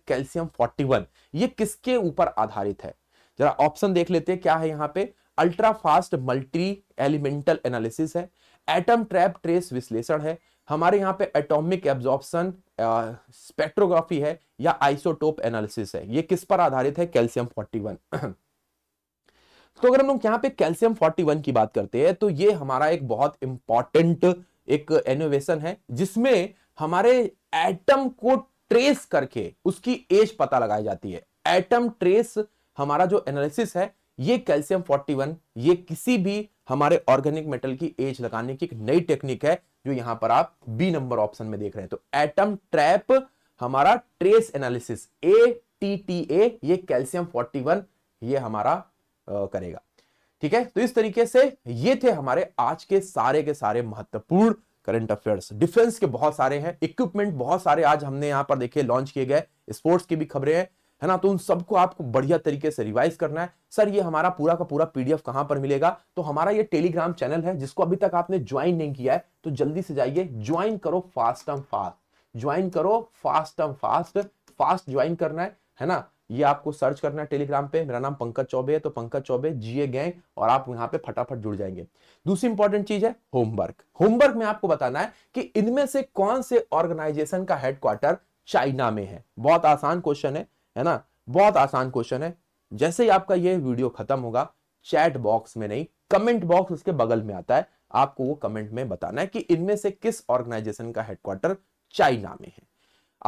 फोर्टी 41 ये किसके ऊपर आधारित है जरा ऑप्शन देख लेते हैं क्या है यहाँ पे ultra fast multi elemental analysis है एटम ट्रैप ट्रेस विश्लेषण है हमारे यहाँ पे एटॉमिक एब्जॉर्प्शन स्पेक्ट्रोग्राफी है या आइसोटोप एनालिसिस है ये किस पर आधारित है कैल्शियम 41 तो अगर हम लोग यहाँ पे कैल्शियम 41 की बात करते हैं तो ये हमारा एक बहुत इंपॉर्टेंट एक एनोवेशन है जिसमें हमारे एटम को ट्रेस करके उसकी एज पता लगाई जाती है एटम ट्रेस हमारा जो एनालिसिस है ये कैल्शियम 41 ये किसी भी हमारे ऑर्गेनिक मेटल की एज लगाने की एक नई टेक्निक है जो यहां पर आप बी नंबर ऑप्शन में देख रहे हैं तो एटम ट्रैप हमारा trace analysis A T T A ये कैल्शियम 41 ये हमारा आ, करेगा ठीक है तो इस तरीके से ये थे हमारे आज के सारे के सारे महत्वपूर्ण करंट अफेयर्स डिफेंस के बहुत सारे हैं इक्विपमेंट बहुत सारे आज हमने यहां पर देखे लॉन्च किए गए स्पोर्ट्स की भी खबरें हैं है ना तो उन सबको आपको बढ़िया तरीके से रिवाइज करना है सर ये हमारा पूरा का पूरा पीडीएफ कहां पर मिलेगा तो हमारा ये टेलीग्राम चैनल है जिसको अभी तक आपने ज्वाइन नहीं किया है तो जल्दी से जाइए ज्वाइन करो फास्ट एंड फास्ट ज्वाइन करो fast and fast fast join करना है है ना ये आपको सर्च करना है टेलीग्राम पे मेरा नाम पंकज चौबे है तो पंकज चौबे जीए गैंग और आप यहाँ पे फटाफट जुड़ जाएंगे दूसरी इंपॉर्टेंट चीज है होमवर्क होमवर्क में आपको बताना है कि इनमें से कौन से ऑर्गेनाइजेशन का हेडक्वार्टर चाइना में है बहुत आसान क्वेश्चन है है ना बहुत आसान क्वेश्चन है जैसे ही आपका ये वीडियो खत्म होगा चैट बॉक्स में नहीं कमेंट बॉक्स उसके बगल में आता है आपको वो कमेंट में बताना है कि इनमें से किस ऑर्गेनाइजेशन का हेडक्वार्टर चाइना में है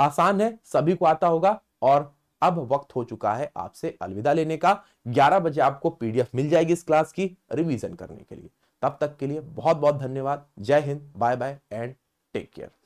आसान है सभी को आता होगा और अब वक्त हो चुका है आपसे अलविदा लेने का 11 बजे आपको पीडीएफ मिल जाएगी इस क्लास की रिवीजन करने के लिए तब तक के लिए बहुत बहुत धन्यवाद जय Hind bye bye and take care